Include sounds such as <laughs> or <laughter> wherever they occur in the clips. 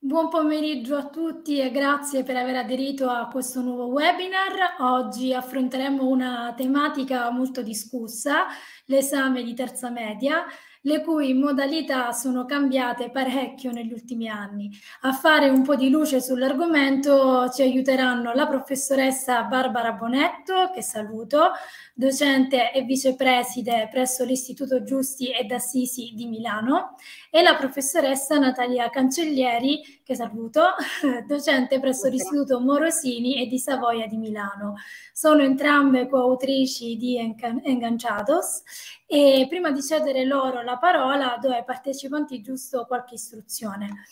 Buon pomeriggio a tutti e grazie per aver aderito a questo nuovo webinar. Oggi affronteremo una tematica molto discussa, l'esame di terza media, le cui modalità sono cambiate parecchio negli ultimi anni. A fare un po' di luce sull'argomento ci aiuteranno la professoressa Barbara Bonetto, che saluto, docente e vicepreside presso l'Istituto Giusti ed Assisi di Milano, e la professoressa Natalia Cancellieri, che saluto, <laughs> docente presso l'Istituto Morosini e di Savoia di Milano. Sono entrambe coautrici di Enganciados e prima di cedere loro la parola do ai partecipanti giusto qualche istruzione.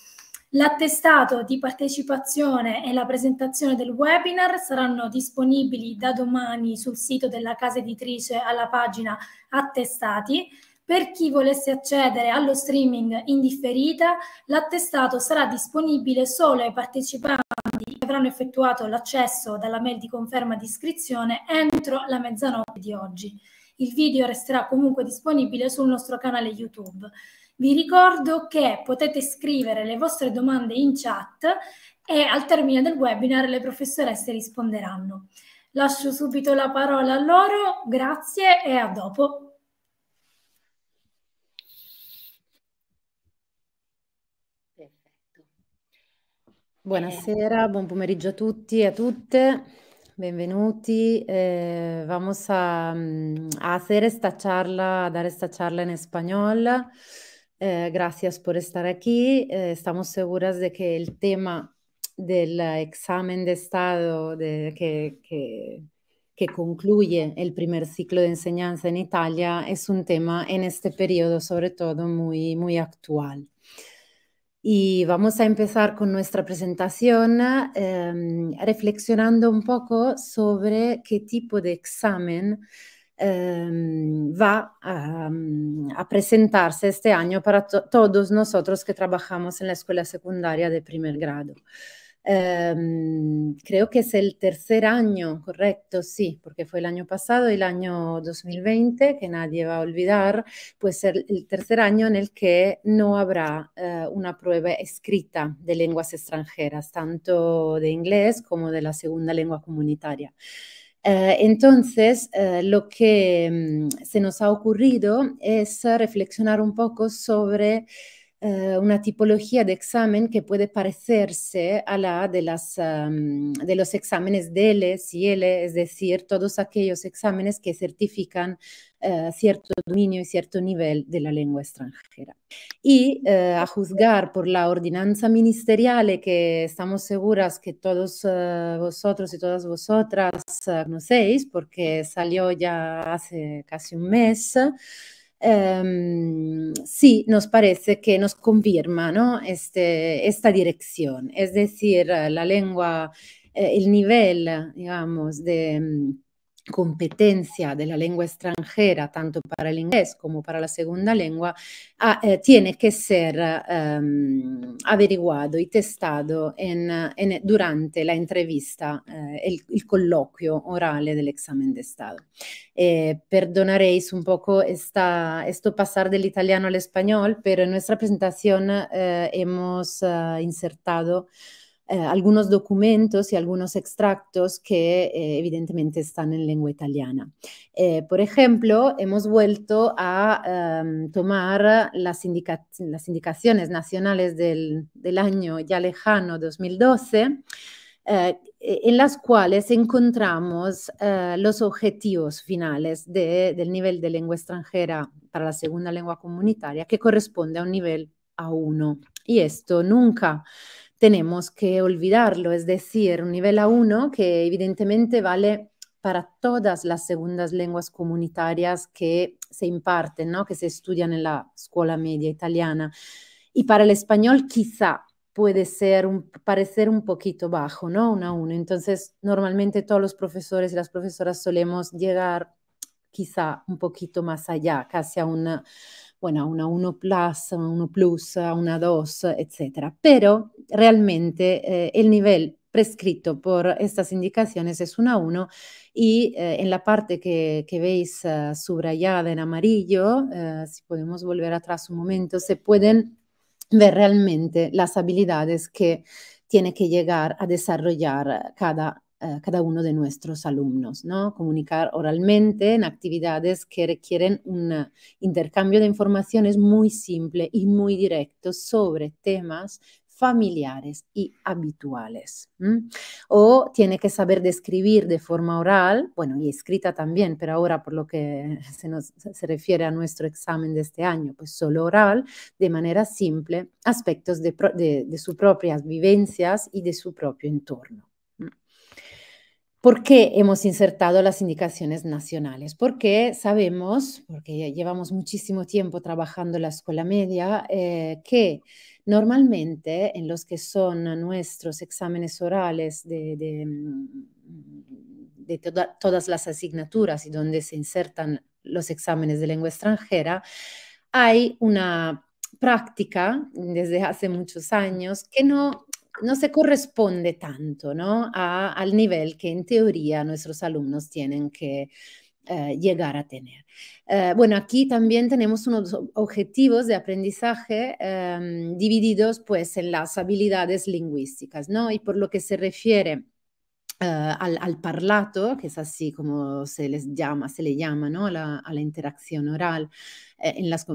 L'attestato di partecipazione e la presentazione del webinar saranno disponibili da domani sul sito della casa editrice alla pagina Attestati per chi volesse accedere allo streaming in differita, l'attestato sarà disponibile solo ai partecipanti che avranno effettuato l'accesso dalla mail di conferma di iscrizione entro la mezzanotte di oggi. Il video resterà comunque disponibile sul nostro canale YouTube. Vi ricordo che potete scrivere le vostre domande in chat e al termine del webinar le professoresse risponderanno. Lascio subito la parola a loro, grazie e a dopo. Perfetto. Buonasera, eh. buon pomeriggio a tutti e a tutte. Benvenuti. Eh, vamos a, a, mm, hacer esta charla, a dar esta charla en español. Eh, gracias por estar aquí. Eh, estamos seguras de que el tema del examen de estado de, que, que, que concluye el primer ciclo de enseñanza en Italia es un tema en este periodo sobre todo muy, muy actual. Y vamos a empezar con nuestra presentación eh, reflexionando un poco sobre qué tipo de examen eh, va mm, a, presentarse este año para todos nosotros que trabajamos en la escuela secundaria de primer grado. Em, creo que es el tercer año, correcto, sí, porque fue el año pasado, y el año 2020, que nadie va a olvidar, pues el tercer año en el que no habrá eh, una prueba escrita de lenguas extranjeras, tanto de inglés como de la segunda lengua comunitaria. Eh, entonces, eh, lo que mm, se nos ha ocurrido es reflexionar un poco sobre eh, una tipología de examen que puede parecerse a la de, las, de los exámenes DL, y es decir, todos aquellos exámenes que certifican eh, cierto dominio y cierto nivel de la lengua extranjera. Y eh, a juzgar por la ordenanza ministerial que estamos seguras que todos vosotros y todas vosotras conocéis, porque salió ya hace casi un mes, Em, sí nos parece que nos confirma ¿no? Este, esta dirección. Es decir, eh, la lengua, eh, el nivel, digamos, de, mm, competencia de la lengua extranjera, tanto para el inglés como para la segunda lengua, ah, eh, tiene que ser ehm, averiguado y testado durante la entrevista, eh, el, colloquio orale del examen de Estado. Eh, perdonaréis un poco esto pasar del italiano al español, pero en nuestra presentación hemos insertado eh, algunos documentos y algunos extractos que eh, evidentemente están en lengua italiana. Eh, por ejemplo, hemos vuelto a em, tomar las, indicaciones nacionales del, año ya lejano 2012. E-, en las cuales encontramos los objetivos finales del nivel de lengua extranjera para la segunda lengua comunitaria, que corresponde a un nivel A1. Y esto nunca tenemos que olvidarlo, es decir, un nivel A1 que evidentemente vale para todas las segundas lenguas comunitarias que se imparten, ¿no? que se estudian en la escuela media italiana. Y para el español quizá puede ser un, parecer un poquito bajo, ¿no? Un a uno. Entonces, normalmente todos los profesores y las profesoras solemos llegar quizá un poquito más allá, casi a un bueno, a una 1 Plus, una 1 Plus, a una 2, etcétera, Pero realmente eh, el nivel prescrito por estas indicaciones es una 1 y eh, en la parte que, veis eh, subrayada en amarillo, si podemos volver atrás un momento, se pueden ver realmente las habilidades que tiene que llegar a desarrollar cada eh, cada uno de nuestros alumnos, ¿no? Comunicar oralmente en actividades que requieren un intercambio de informaciones muy simple y muy directo sobre temas familiares y habituales. O tiene que saber describir de forma oral, bueno, y escrita también, pero ahora por lo que <laughs> se, refiere a nuestro examen de este año, pues solo oral, de manera simple, aspectos de sus propias vivencias y de su propio entorno. ¿Por qué hemos insertado las indicaciones nacionales? Porque sabemos, porque llevamos muchísimo tiempo trabajando en la escuela media, eh, que normalmente en los que son nuestros exámenes orales de, mm, todas las asignaturas y donde se insertan los exámenes de lengua extranjera, hay una práctica desde hace muchos años que no no se corresponde tanto ¿no? al nivel que en teoría nuestros alumnos tienen que eh, llegar a tener. Eh, bueno, aquí también tenemos unos objetivos de aprendizaje em, divididos pues en las habilidades lingüísticas, ¿no? Y por lo que se refiere eh, al, parlato, que es así como se les llama, se le llama ¿no? a, la, interacción oral en, las,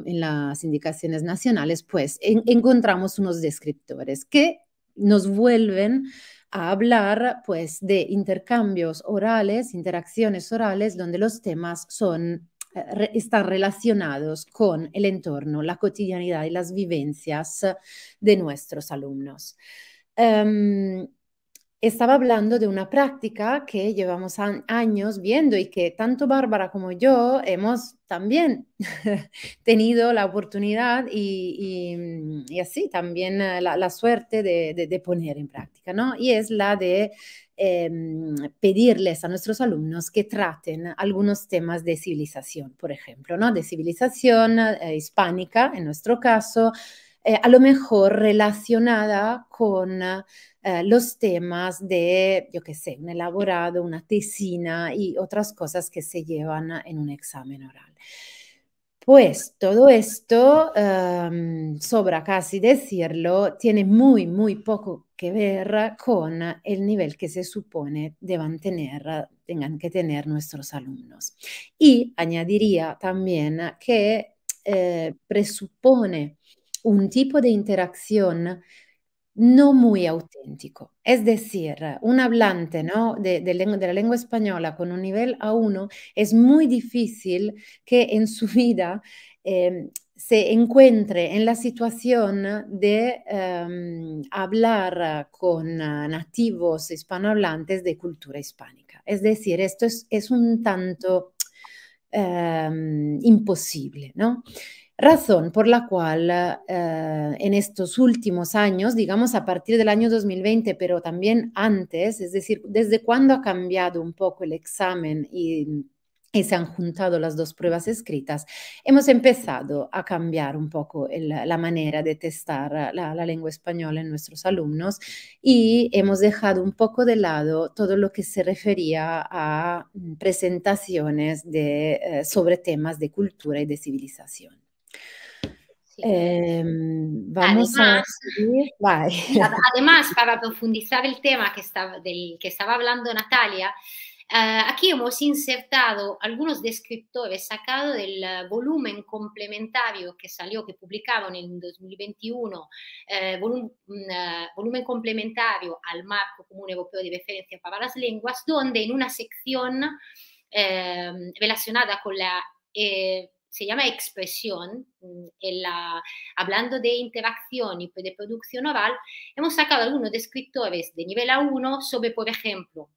indicaciones nacionales, pues encontramos unos descriptores que nos vuelven a hablar pues de intercambios orales, interacciones orales donde los temas son eh, están relacionados con el entorno, la cotidianidad y las vivencias eh, de nuestros alumnos. Em, estaba hablando de una práctica que llevamos años viendo y que tanto Bárbara como yo hemos también <laughs> tenido la oportunidad y, así también eh, la, suerte de, poner en práctica, ¿no? Y es la de em, pedirles a nuestros alumnos que traten algunos temas de civilización, por ejemplo, ¿no? De civilización eh, hispánica, en nuestro caso, eh, a lo mejor relacionada con... Eh, los temas de, yo qué sé, un elaborado, una tesina y otras cosas que se llevan en un examen oral. Pues todo esto, em, sobra casi decirlo, tiene muy, muy poco que ver con el nivel que se supone deben tener, tengan que tener nuestros alumnos. Y añadiría también que eh, presupone un tipo de interacción no muy auténtico. Es decir, un hablante ¿no? de, la lengua española con un nivel A1 es muy difícil que en su <laughs> vida eh, se encuentre en la situación de em, hablar con nativos hispanohablantes de cultura hispánica. Es decir, esto es, un tanto em, imposible, ¿no? Razón por la cual eh, en estos últimos años, digamos a partir del año 2020, pero también antes, es decir, desde cuando ha cambiado un poco el examen y se han juntado las dos pruebas escritas, hemos empezado a cambiar un poco la manera de testar la, lengua española en nuestros alumnos y hemos dejado un poco de lado todo lo que se refería a presentaciones eh, sobre temas de cultura y de civilización. Em, vamos además, <laughs> Además, para profundizar el tema que estaba, del que estaba hablando Natalia, ah, aquí hemos insertado algunos descriptores sacados del ah, volumen complementario que salió, que publicaron en 2021, eh, mm, ah, volumen complementario al Marco Común Europeo de Referencia para las Lenguas, donde en una sección eh, relacionada con la eh, se llama expresión, mm, en la, hablando de interacción y de producción oral, hemos sacado algunos descriptores de nivel A1 sobre, por ejemplo,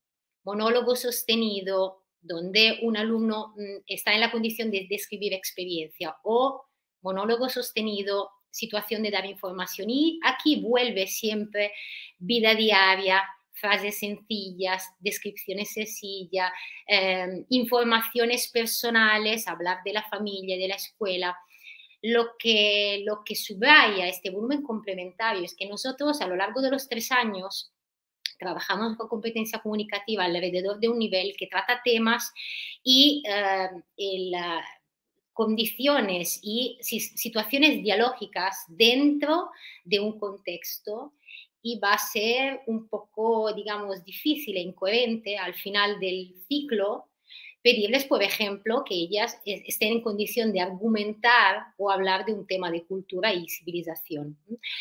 monólogo sostenido, donde un alumno mm, está en la condición de describir experiencia, o monólogo sostenido, situación de dar información. Y aquí vuelve siempre vida diaria, frases sencillas, descripciones sencillas, em, informaciones personales, hablar de la familia, de la escuela. Lo que, lo que subraya este volumen complementario es que nosotros a lo largo de los tres años trabajamos con competencia comunicativa alrededor de un nivel que trata temas y eh, condiciones y situaciones dialógicas dentro de un contexto y va a ser un poco, digamos, difícil e incoherente al final del ciclo pedirles, por ejemplo, que ellas estén en condición de argumentar o hablar de un tema de cultura y civilización.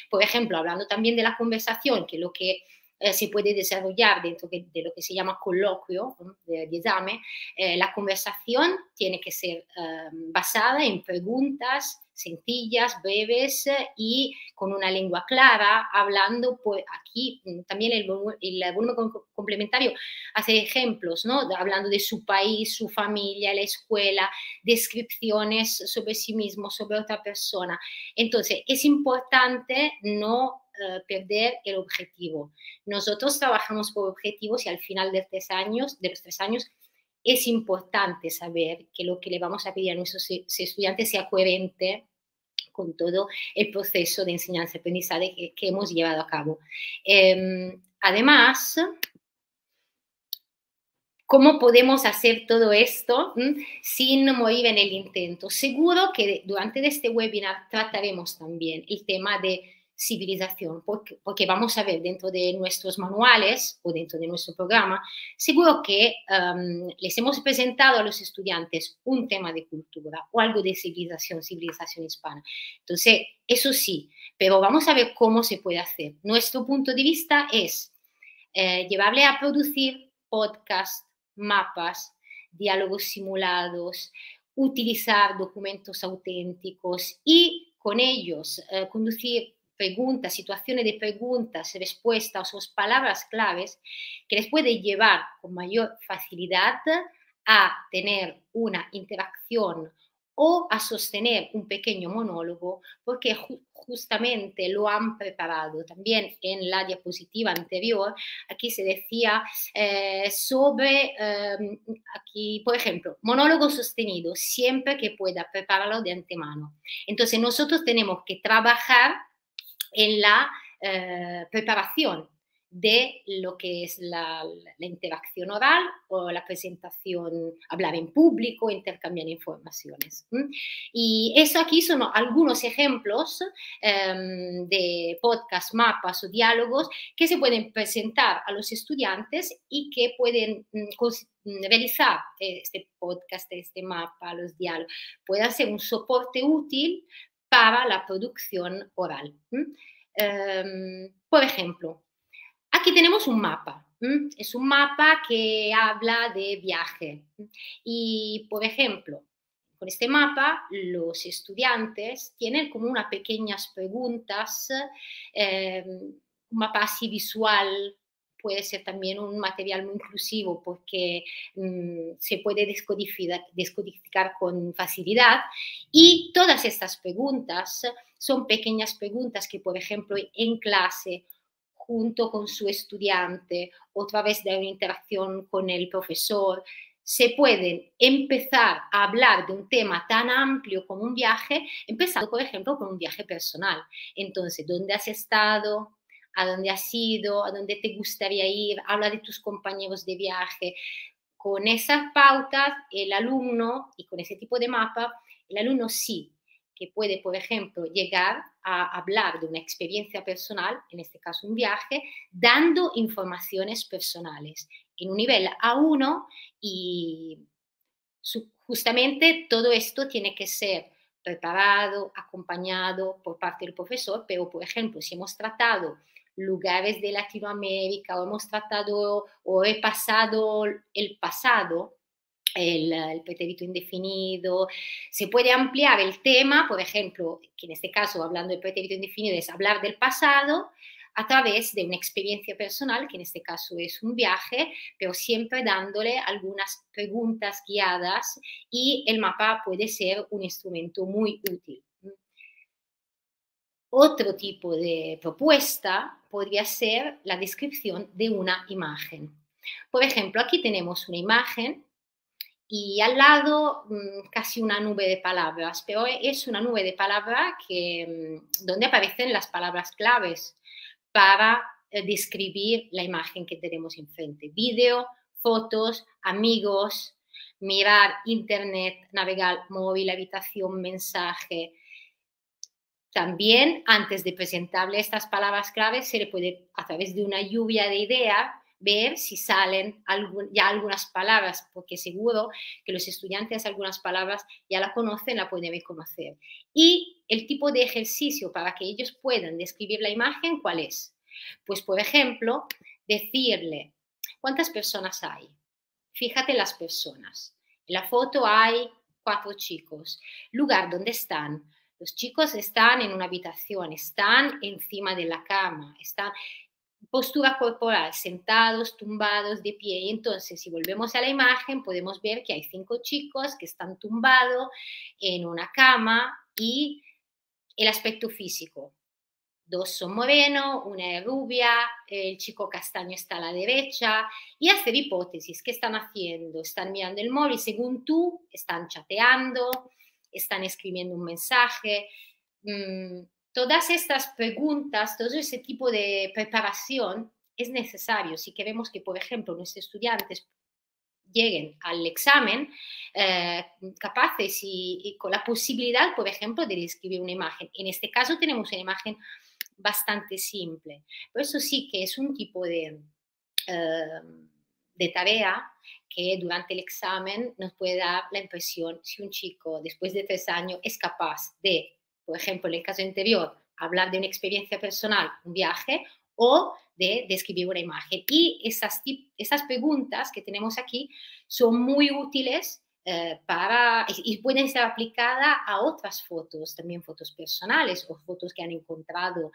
Por ejemplo, hablando también de la conversación, que lo que eh, se puede desarrollar dentro de, lo que se llama coloquio de, examen, eh, la conversación tiene que ser eh, basada en preguntas sencillas, breves eh, y con una lengua clara, hablando pues, aquí mm, también el, el volumen complementario hace ejemplos, ¿no? hablando de su país, su familia, la escuela, descripciones sobre sí mismo, sobre otra persona. Entonces, es importante no eh, perder el objetivo. Nosotros trabajamos por objetivos y al final de, tres años, de los tres años es importante saber que lo que le vamos a pedir a nuestros e-, estudiantes sea coherente con todo el proceso de enseñanza-aprendizaje que, hemos llevado a cabo. Em, además, ¿Cómo podemos hacer todo esto mm, sin morir en el intento? Seguro que durante este webinar trataremos también el tema de civilización, porque, porque, vamos a ver dentro de nuestros manuales o dentro de nuestro programa, seguro que um, les hemos presentado a los estudiantes un tema de cultura o algo de civilización, civilización hispana. Entonces, eso sí, pero vamos a ver cómo se puede hacer. Nuestro punto de vista es eh, llevarle a producir podcasts, mapas, diálogos simulados, utilizar documentos auténticos y con ellos eh, conducir preguntas, situaciones de preguntas, respuestas o sus palabras claves que les puede llevar con mayor facilidad a tener una interacción o a sostener un pequeño monólogo porque justamente lo han preparado. También en la diapositiva anterior, aquí se decía eh, sobre, em, aquí, por ejemplo, monólogo sostenido, siempre que pueda prepararlo de antemano. Entonces nosotros tenemos que trabajar en la eh, preparación de lo que es la, interacción oral o la presentación, hablar en público, intercambiar informaciones. Y eso aquí son algunos ejemplos em, de podcast, mapas o diálogos que se pueden presentar a los estudiantes y que pueden mm, mm, realizar este podcast, este mapa, los diálogos, Puede ser un soporte útil para la producción oral. Em, por ejemplo, aquí tenemos un mapa. Es un mapa que habla de viaje. Y, por ejemplo, con este mapa los estudiantes tienen como unas pequeñas preguntas, em, un mapa así visual puede ser también un material muy inclusivo porque mm, se puede descodificar, descodificar con facilidad. Y todas estas preguntas son pequeñas preguntas que, por ejemplo, en clase junto con su estudiante o a través de una interacción con el profesor, se pueden empezar a hablar de un tema tan amplio como un viaje, empezando, por ejemplo, con un viaje personal. Entonces, ¿dónde has estado? a dónde has ido, a dónde te gustaría ir, habla de tus compañeros de viaje. Con esas pautas, el alumno y con ese tipo de mapa, el alumno sí que puede, por ejemplo, llegar a hablar de una experiencia personal, en este caso un viaje, dando informaciones personales en un nivel A1 y justamente todo esto tiene que ser preparado, acompañado por parte del profesor, pero por ejemplo, si hemos tratado lugares de Latinoamérica, o hemos tratado, o he pasado el pasado, el, el pretérito indefinido. Se puede ampliar el tema, por ejemplo, que en este caso, hablando del pretérito indefinido, es hablar del pasado a través de una experiencia personal, que en este caso es un viaje, pero siempre dándole algunas preguntas guiadas y el mapa puede ser un instrumento muy útil. Otro tipo de propuesta podría ser la descripción de una imagen. Por ejemplo, aquí tenemos una imagen y al lado mm, casi una nube de palabras, pero es una nube de palabras que, mm, donde aparecen las palabras claves para eh, describir la imagen que tenemos enfrente. Vídeo, fotos, amigos, mirar, internet, navegar, móvil, habitación, mensaje, también, antes de presentarle estas palabras claves, se le puede, a través de una lluvia de ideas, ver si salen ya algunas palabras, porque seguro que los estudiantes algunas palabras ya la conocen, la pueden reconocer. Y el tipo de ejercicio para que ellos puedan describir la imagen, ¿cuál es? Pues, por ejemplo, decirle, ¿cuántas personas hay? Fíjate las personas. En la foto hay cuatro chicos. Lugar donde están, los chicos están en una habitación, están encima de la cama, están postura corporal, sentados, tumbados, de pie. entonces, si volvemos a la imagen, podemos ver que hay cinco chicos que están tumbados en una cama y el aspecto físico. Dos son morenos, una es rubia, el chico castaño está a la derecha y hacer hipótesis. ¿Qué están haciendo? Están mirando el móvil, según tú, están chateando, están escribiendo un mensaje. Mm, todas estas preguntas, todo ese tipo de preparación es necesario si queremos que, por ejemplo, nuestros estudiantes lleguen al examen eh, capaces y, con la posibilidad, por ejemplo, de escribir una imagen. En este caso tenemos una imagen bastante simple, Por eso sí que es un tipo de... Eh, de tarea que durante el examen nos puede dar la impresión si un chico después de tres años es capaz de, por ejemplo, en el caso anterior, hablar de una experiencia personal, un viaje, o de describir una imagen. Y esas, esas preguntas que tenemos aquí son muy útiles eh, para, y pueden ser aplicadas a otras fotos, también fotos personales o fotos que han encontrado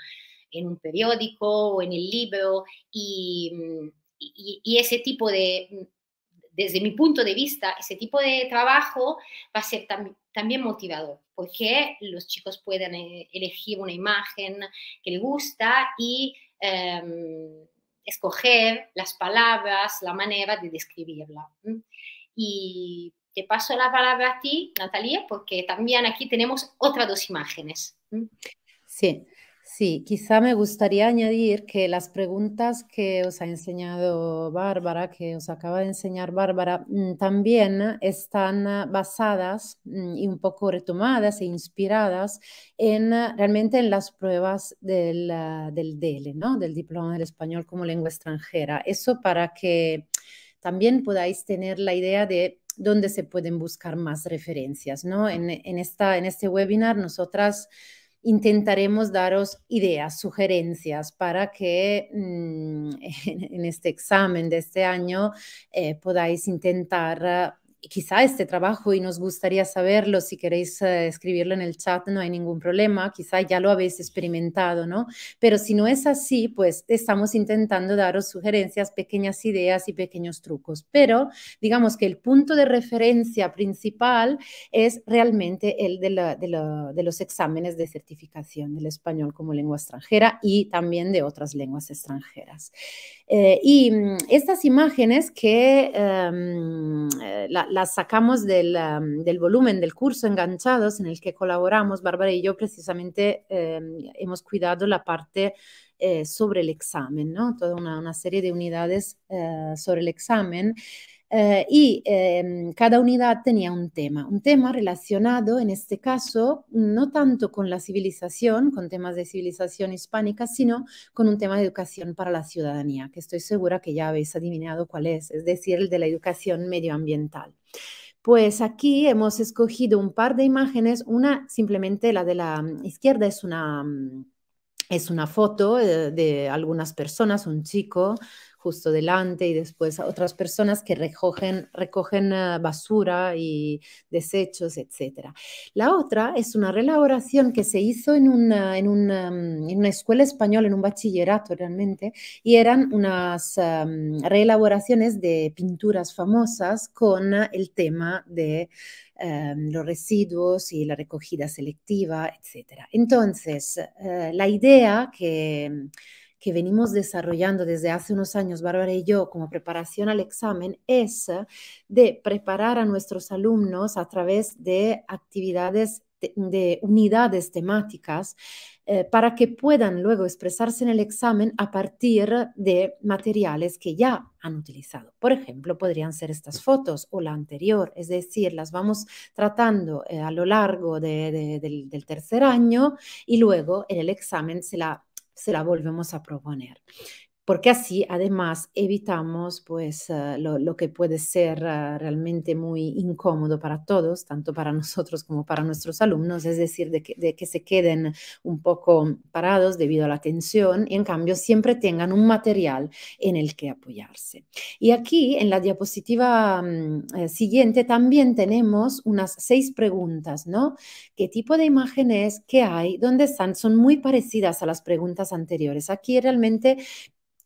en un periódico o en el libro. Y mm, y, ese tipo de, mm, desde mi punto de vista, ese tipo de trabajo va a ser también motivador, porque los chicos pueden eh, elegir una imagen que les gusta y em, escoger las palabras, la manera de describirla. Y te paso la palabra a ti, Natalia, porque también aquí tenemos otras dos imágenes. Sí. Sí, quizá me gustaría añadir que las preguntas que os ha enseñado Bárbara, que os acaba de enseñar Bárbara, mm, también están ah, basadas mm, y un poco retomadas e inspiradas en ah, realmente en las pruebas del, ah, del DELE, ¿no? del Diploma del Español como Lengua Extranjera. Eso para que también podáis tener la idea de dónde se pueden buscar más referencias. ¿no? En, esta, en este webinar nosotras intentaremos daros ideas, sugerencias para que mm, <laughs> en, este examen de este año eh, podáis intentar quizá este trabajo y nos gustaría saberlo, si queréis eh, escribirlo en el chat, no hay ningún problema, quizá ya lo habéis experimentado, ¿no? Pero si no es así, pues estamos intentando daros sugerencias, pequeñas ideas y pequeños trucos. Pero digamos que el punto de referencia principal es realmente el de, los exámenes de certificación del español como lengua extranjera y también de otras lenguas extranjeras. Eh, y mm, estas imágenes que em, eh, sacamos del, volumen del curso Enganchados en el que colaboramos, Bárbara y yo precisamente em, hemos cuidado la parte eh, sobre el examen, ¿no? Toda una, serie de unidades eh, sobre el examen eh, y em, cada unidad tenía un tema, un tema relacionado en este caso no tanto con la civilización, con temas de civilización hispánica, sino con un tema de educación para la ciudadanía, que estoy segura que ya habéis adivinado cuál es, es decir, el de la educación medioambiental. Pues aquí hemos escogido un par de imágenes, una simplemente la de la mm, izquierda es una, mm, es una foto eh, de algunas personas, un chico justo delante y después a otras personas que recogen, recogen eh, basura y desechos, etc. La otra es una relaboración que se hizo en una, en mm, escuela española, en un bachillerato realmente, y eran unas em, reelaboraciones de pinturas famosas con eh, el tema de... Em, los residuos y la recogida selectiva, etc. Entonces, eh, la idea que que venimos desarrollando desde hace unos años, Bárbara y yo, como preparación al examen, es de preparar a nuestros alumnos a través de actividades de, unidades temáticas eh, para que puedan luego expresarse en el examen a partir de materiales que ya han utilizado. Por ejemplo, podrían ser estas fotos o la anterior, es decir, las vamos tratando eh, a lo largo del tercer año y luego en el examen se la se la volvemos a proponer porque así además evitamos pues ah, lo, que puede ser ah, realmente muy incómodo para todos, tanto para <laughs> nosotros como para nuestros alumnos, es decir, de que, se queden un poco parados debido a la tensión y en cambio siempre tengan un material en el que apoyarse. Y aquí en la diapositiva mm, eh, siguiente también tenemos unas seis preguntas, ¿no? ¿Qué tipo de imágenes? que hay? ¿Dónde están? Son muy parecidas a las preguntas anteriores. Aquí realmente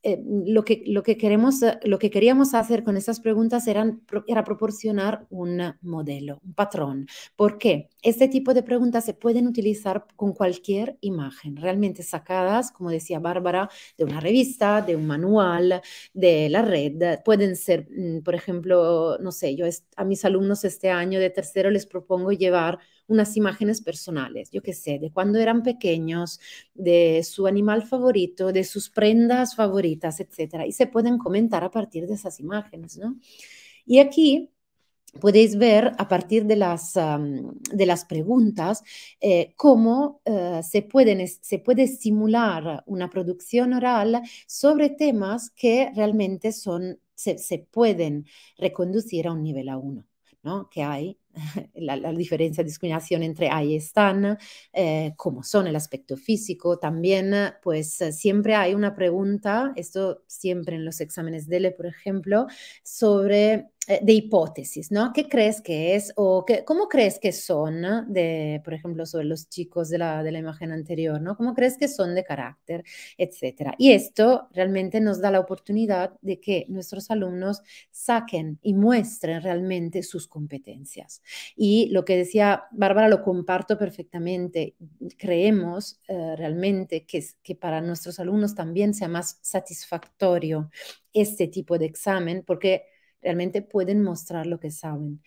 eh, lo, que, lo, que queremos, eh, lo que queríamos hacer con estas preguntas eran, era proporcionar un modelo, un patrón. ¿Por qué? Este tipo de preguntas se pueden utilizar con cualquier imagen, realmente sacadas, como decía Bárbara, de una revista, de un manual, de la red. Pueden ser, mm, por ejemplo, no sé, yo a mis alumnos este año de tercero les propongo llevar unas imágenes personales, yo qué sé, de cuando eran pequeños, de su animal favorito, de sus prendas favoritas, etcétera, y se pueden comentar a partir de esas imágenes, ¿no? Y aquí podéis ver a partir de las, de las preguntas eh, cómo eh, se, pueden, se puede estimular una producción oral sobre temas que realmente son, se, pueden reconducir a un nivel A1. ¿no? que hay, <laughs> la, diferencia de discriminación entre ahí están, eh, cómo son el aspecto físico. También, pues siempre hay una pregunta, esto siempre en los exámenes DELE, por ejemplo, sobre eh, de hipótesis, ¿no? ¿Qué crees que es o qué, cómo crees que son, de, por ejemplo, sobre los chicos de la, de la imagen anterior, ¿no? ¿Cómo crees que son de carácter, etcétera? Y esto realmente nos da la oportunidad de que nuestros alumnos saquen y muestren realmente sus competencias. Y lo que decía Bárbara lo comparto perfectamente. Creemos eh, realmente que, que para nuestros alumnos también sea más satisfactorio este tipo de examen porque realmente pueden mostrar lo que saben.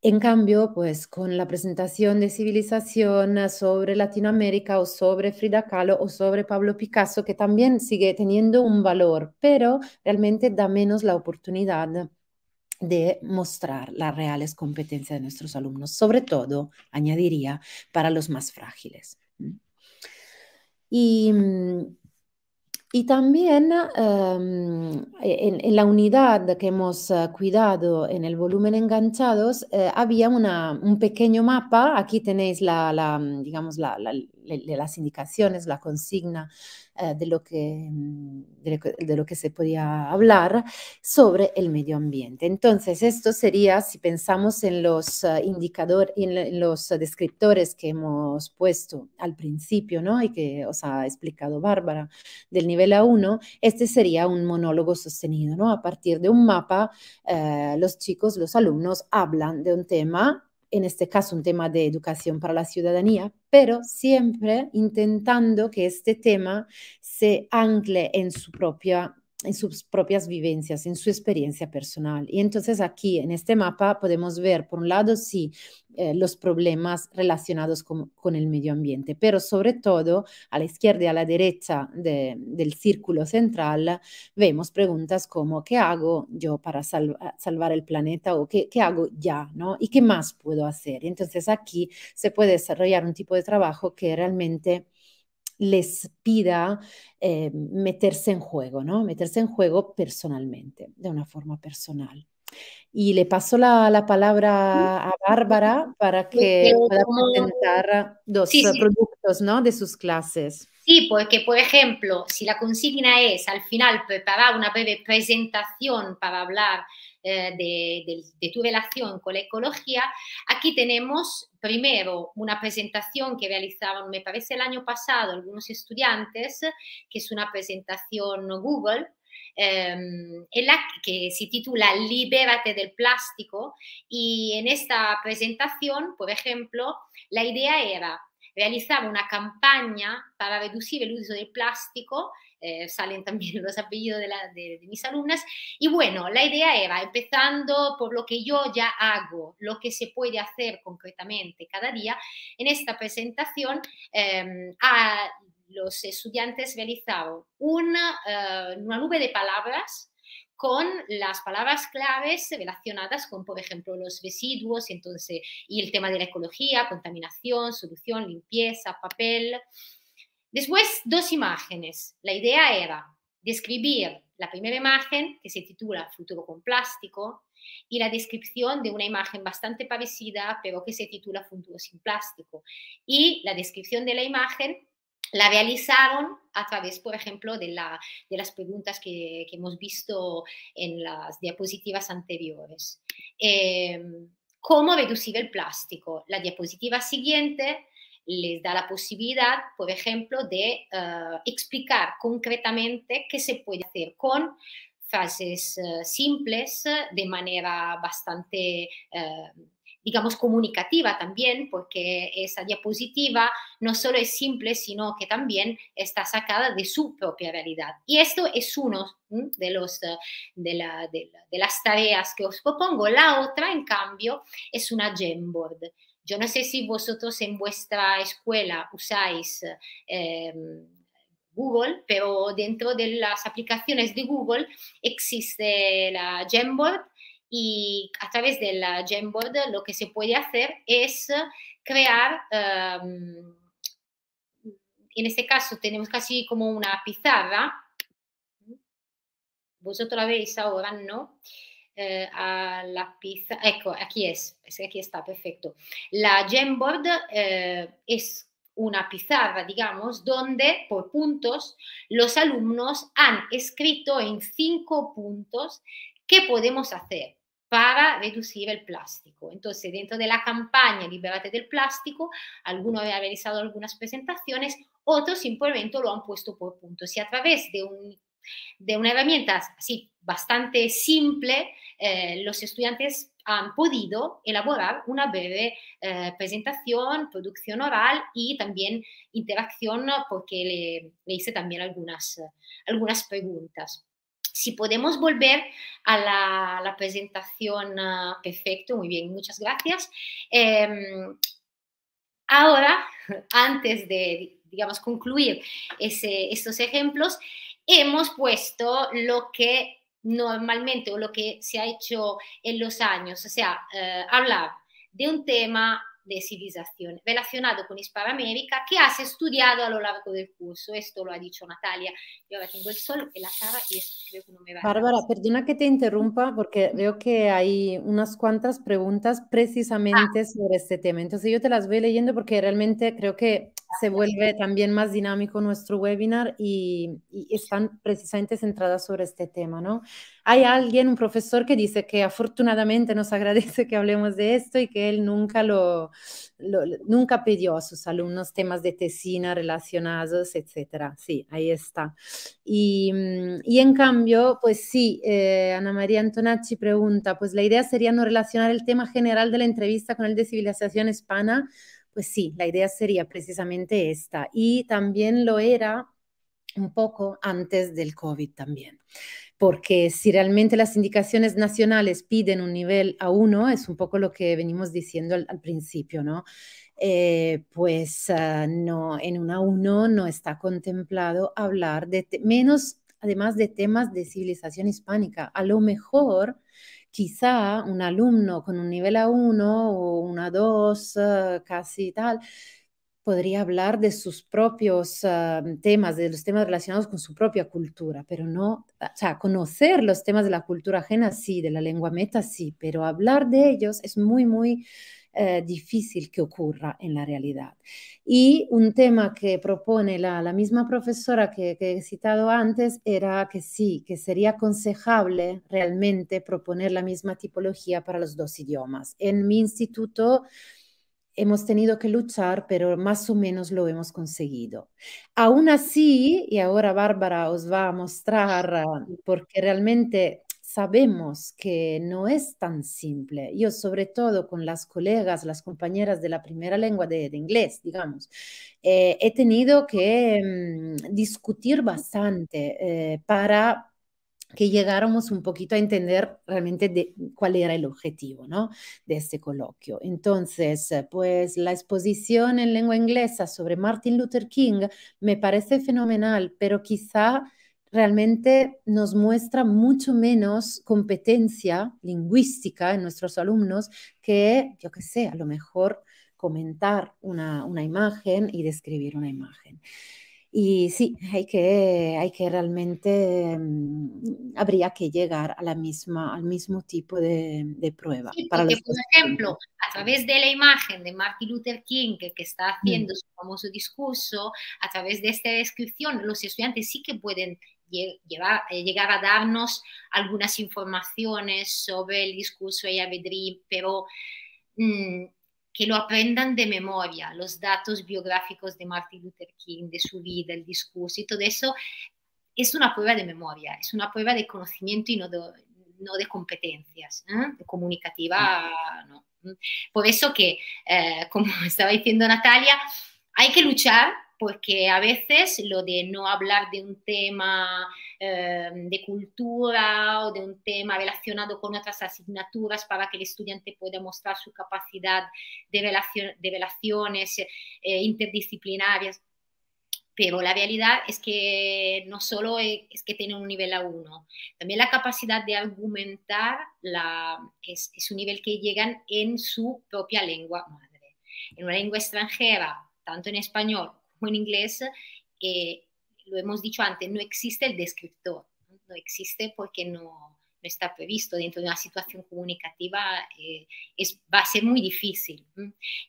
En cambio, pues con la presentación de civilización ah, sobre Latinoamérica o sobre Frida Kahlo o sobre Pablo Picasso, que también sigue teniendo un valor, pero realmente da menos la oportunidad de mostrar las reales competencias de nuestros alumnos, sobre todo, añadiría, para los más frágiles. Y mm, y también em, en, la unidad que hemos eh, cuidado en el volumen enganchados eh, había una, un pequeño mapa. Aquí tenéis la, digamos, la, le, las indicaciones, la consigna eh, mm, de, lo que, de, lo que se podía hablar sobre el medio ambiente. Entonces, esto sería, si pensamos en los eh, indicadores, en, los descriptores que hemos puesto al principio, ¿no? Y que os ha explicado Bárbara, del nivel A1, este sería un monólogo sostenido, ¿no? A partir de un mapa, eh, los chicos, los alumnos hablan de un tema en este caso un tema de educación para la ciudadanía, pero siempre intentando que este tema se ancle en su propia en sus propias vivencias, en su experiencia personal. Y entonces aquí en este mapa podemos ver, por un lado, sí, eh, los problemas relacionados con, el medio ambiente, pero sobre todo a la izquierda y a la derecha del círculo central vemos preguntas como ¿qué hago yo para salvar el planeta o ¿qué, hago ya? ¿no? ¿Y qué más puedo hacer? Entonces aquí se puede desarrollar un tipo de trabajo que realmente les pida eh, meterse en juego, ¿no? Meterse en juego personalmente, de una forma personal. Y le paso la, mm. palabra a Bárbara para pues que pueda presentar dos productos ¿no? de sus clases. Sí, porque por ejemplo, si la consigna es al final preparar una breve presentación para hablar eh, de, de, tu relación con la ecología, aquí tenemos primero una presentación que realizaron, me parece, el año pasado algunos estudiantes, que es una presentación Google, eh, en la que se titula Libérate del plástico y en esta presentación, por ejemplo, la idea era realizar una campaña para reducir el uso del plástico, eh, salen también <laughs> los apellidos de, mis alumnas, y bueno, la idea era, empezando por lo que yo ya hago, lo que se puede hacer concretamente cada día, en esta presentación em, a los estudiantes realizaron eh, una, nube de palabras con las palabras claves relacionadas con, por ejemplo, los residuos, entonces, y el tema de la ecología, contaminación, solución, limpieza, papel. Después, dos imágenes. La idea era describir la primera imagen, que se titula Futuro con plástico, y la descripción de una imagen bastante parecida, pero que se titula Futuro sin plástico. Y la descripción de la imagen la realizaron a través, por ejemplo, de, las preguntas que, hemos visto en las diapositivas anteriores. Em, ¿Cómo reducir el plástico? La diapositiva siguiente les da la posibilidad, por ejemplo, de eh, explicar concretamente qué se puede hacer con frases eh, simples de manera bastante... Eh, digamos, comunicativa también, porque pues esa diapositiva no solo es simple, sino que también está sacada de su propia realidad. Y esto es uno de, los, eh, de, la, de, las tareas que os propongo. La otra, en cambio, es una Jamboard. Yo no sé si vosotros en vuestra escuela usáis em, Google, pero dentro de las aplicaciones de Google existe la Jamboard y a través de la Jamboard lo que se puede hacer es eh, crear, em, en este caso tenemos casi como una pizarra, vosotros la veis ahora, ¿no? Eh, a la pizarra, ecco, aquí es, aquí está, perfecto. La Jamboard eh, es una pizarra, digamos, donde por puntos los alumnos han escrito en cinco puntos qué podemos hacer para reducir el plástico. Entonces, dentro de la campaña Liberate del Plástico, algunos han realizado algunas presentaciones, otros simplemente lo han puesto por punto. Si a través de, de una herramienta así bastante simple, eh, los estudiantes han podido elaborar una breve eh, presentación, producción oral y también interacción, porque le, le hice también algunas, algunas preguntas. Si podemos volver a la, presentación, ah, perfecto, muy bien, muchas gracias. Em, ahora, <laughs> antes de, digamos, concluir estos ejemplos, hemos puesto lo que normalmente o lo que se ha hecho en los años, o sea, eh, hablar de un tema de civilización relacionado con Hispanoamérica que has estudiado a lo largo del curso. Esto lo ha dicho Natalia. Yo ahora tengo el sol en la cara y e creo me va Bárbara, perdona que te interrumpa porque veo que hay unas cuantas preguntas precisamente ah. sobre este tema. Entonces yo te las voy leyendo porque realmente creo que se vuelve también más dinámico nuestro webinar y, están precisamente centradas sobre este tema, ¿no? Hay alguien, un profesor, que dice que afortunadamente nos <laughs> agradece que hablemos de esto y que él nunca lo, nunca pidió a sus alumnos temas de tesina relacionados, etcétera. Sí, ahí está. Y, mm, en cambio, pues sí, eh, Ana María Antonacci pregunta, pues la idea sería no relacionar el tema general de la entrevista con el de civilización hispana pues sí, la idea sería precisamente esta y también lo era un poco antes del COVID también, porque si realmente las indicaciones nacionales piden un nivel A1, es un poco lo que venimos diciendo al, principio, ¿no? Eh, pues ah, no, en una 1 no está contemplado hablar de menos, además de temas de civilización hispánica. A lo mejor quizá un alumno con un nivel A1 o una 2, eh, casi tal, podría hablar de sus propios ah, temas, de los temas relacionados con su propia cultura, pero no, o sea, conocer los temas de la cultura ajena, sí, de la lengua meta, sí, pero hablar de ellos es muy, muy eh, difícil que ocurra en la realidad. Y un tema que propone la, misma profesora que, que, he citado antes era que sí, que sería aconsejable realmente proponer la misma tipología para los dos idiomas. En mi instituto hemos tenido que luchar, pero más o menos lo hemos conseguido. Aún así, y ahora Bárbara os va a mostrar, eh, porque realmente sabemos que no es tan simple. Yo, sobre todo con las colegas, las compañeras de la primera lengua de, inglés, digamos, eh, he tenido que mm, discutir bastante eh, para que llegáramos un poquito a entender realmente cuál era el objetivo ¿no? de este coloquio. Entonces, eh, pues la exposición en lengua inglesa sobre Martin Luther King me parece fenomenal, pero quizá realmente nos muestra mucho menos competencia lingüística en nuestros alumnos que, yo que sé, a lo mejor comentar una, imagen y describir una imagen. Y sí, hay que, hay que realmente, mm, habría que llegar a la misma, al mismo tipo de, prueba. para porque, por ejemplo, a través de la imagen de Martin Luther King, que, está mm. haciendo su famoso discurso, a través de esta descripción, los estudiantes sí que pueden eh, llegar llegaba a darnos algunas informaciones sobre el discurso de Yavedrí, pero mm, que lo aprendan de memoria, los datos biográficos de Martin Luther King, de su vida, el discurso y todo eso, es una prueba de memoria, es una prueba de conocimiento y no de, competencias, ¿eh? de comunicativa, no. Por eso que, eh, como <laughs> estaba diciendo Natalia, hay que luchar porque pues a veces lo de no hablar de un tema eh, de cultura o de un tema relacionado con otras asignaturas para que el estudiante pueda mostrar su capacidad de, de relaciones eh, interdisciplinarias. Pero la realidad es que no solo es que tiene un nivel A1, también la capacidad de argumentar la, es, es un nivel que llegan en su propia lengua madre. En una lengua extranjera tanto en español en inglés, eh, lo hemos dicho antes, no existe el descriptor, no, existe porque no, está previsto dentro de una situación comunicativa, eh, es, va a ser muy difícil.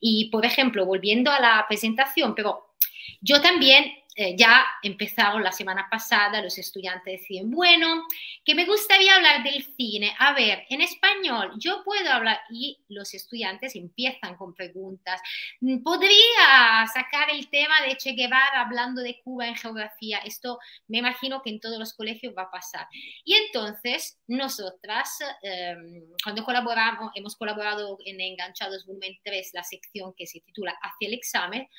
Y, por ejemplo, volviendo a la presentación, pero yo también eh, ya empezaron la semana pasada, los estudiantes decían, bueno, que me gustaría hablar del cine. A ver, en español yo puedo hablar y los estudiantes empiezan con preguntas. Mm, ¿Podría sacar el tema de Che Guevara hablando de Cuba en geografía? Esto me imagino que en todos los colegios va a pasar. Y entonces nosotras, em, cuando colaboramos, hemos colaborado en Enganchados Volumen 3, la sección que se titula Hacia el examen,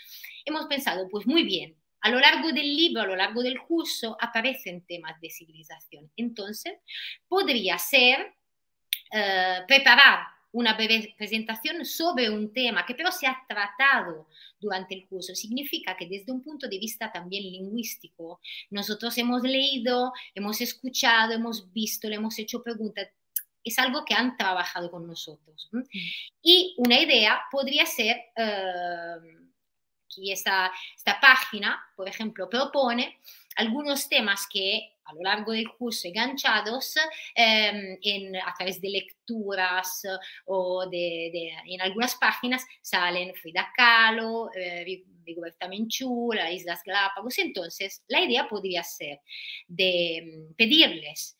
hemos pensado, pues muy bien, a lo largo del libro, a lo largo del curso, aparecen temas de civilización. Entonces, podría ser eh, preparar una presentación sobre un tema que pero se ha tratado durante el curso. Significa que desde un punto de vista también lingüístico, nosotros hemos leído, hemos escuchado, hemos visto, le hemos hecho preguntas. Es algo que han trabajado con nosotros. Mm. Y una idea podría ser... Eh, Aquí esta, página, por ejemplo, propone algunos temas que a lo largo del curso enganchados em, a través de lecturas o de, en algunas páginas salen Frida Kahlo, eh, Rigoberta Menchú, las Islas Galápagos. Entonces, la idea podría ser de em, pedirles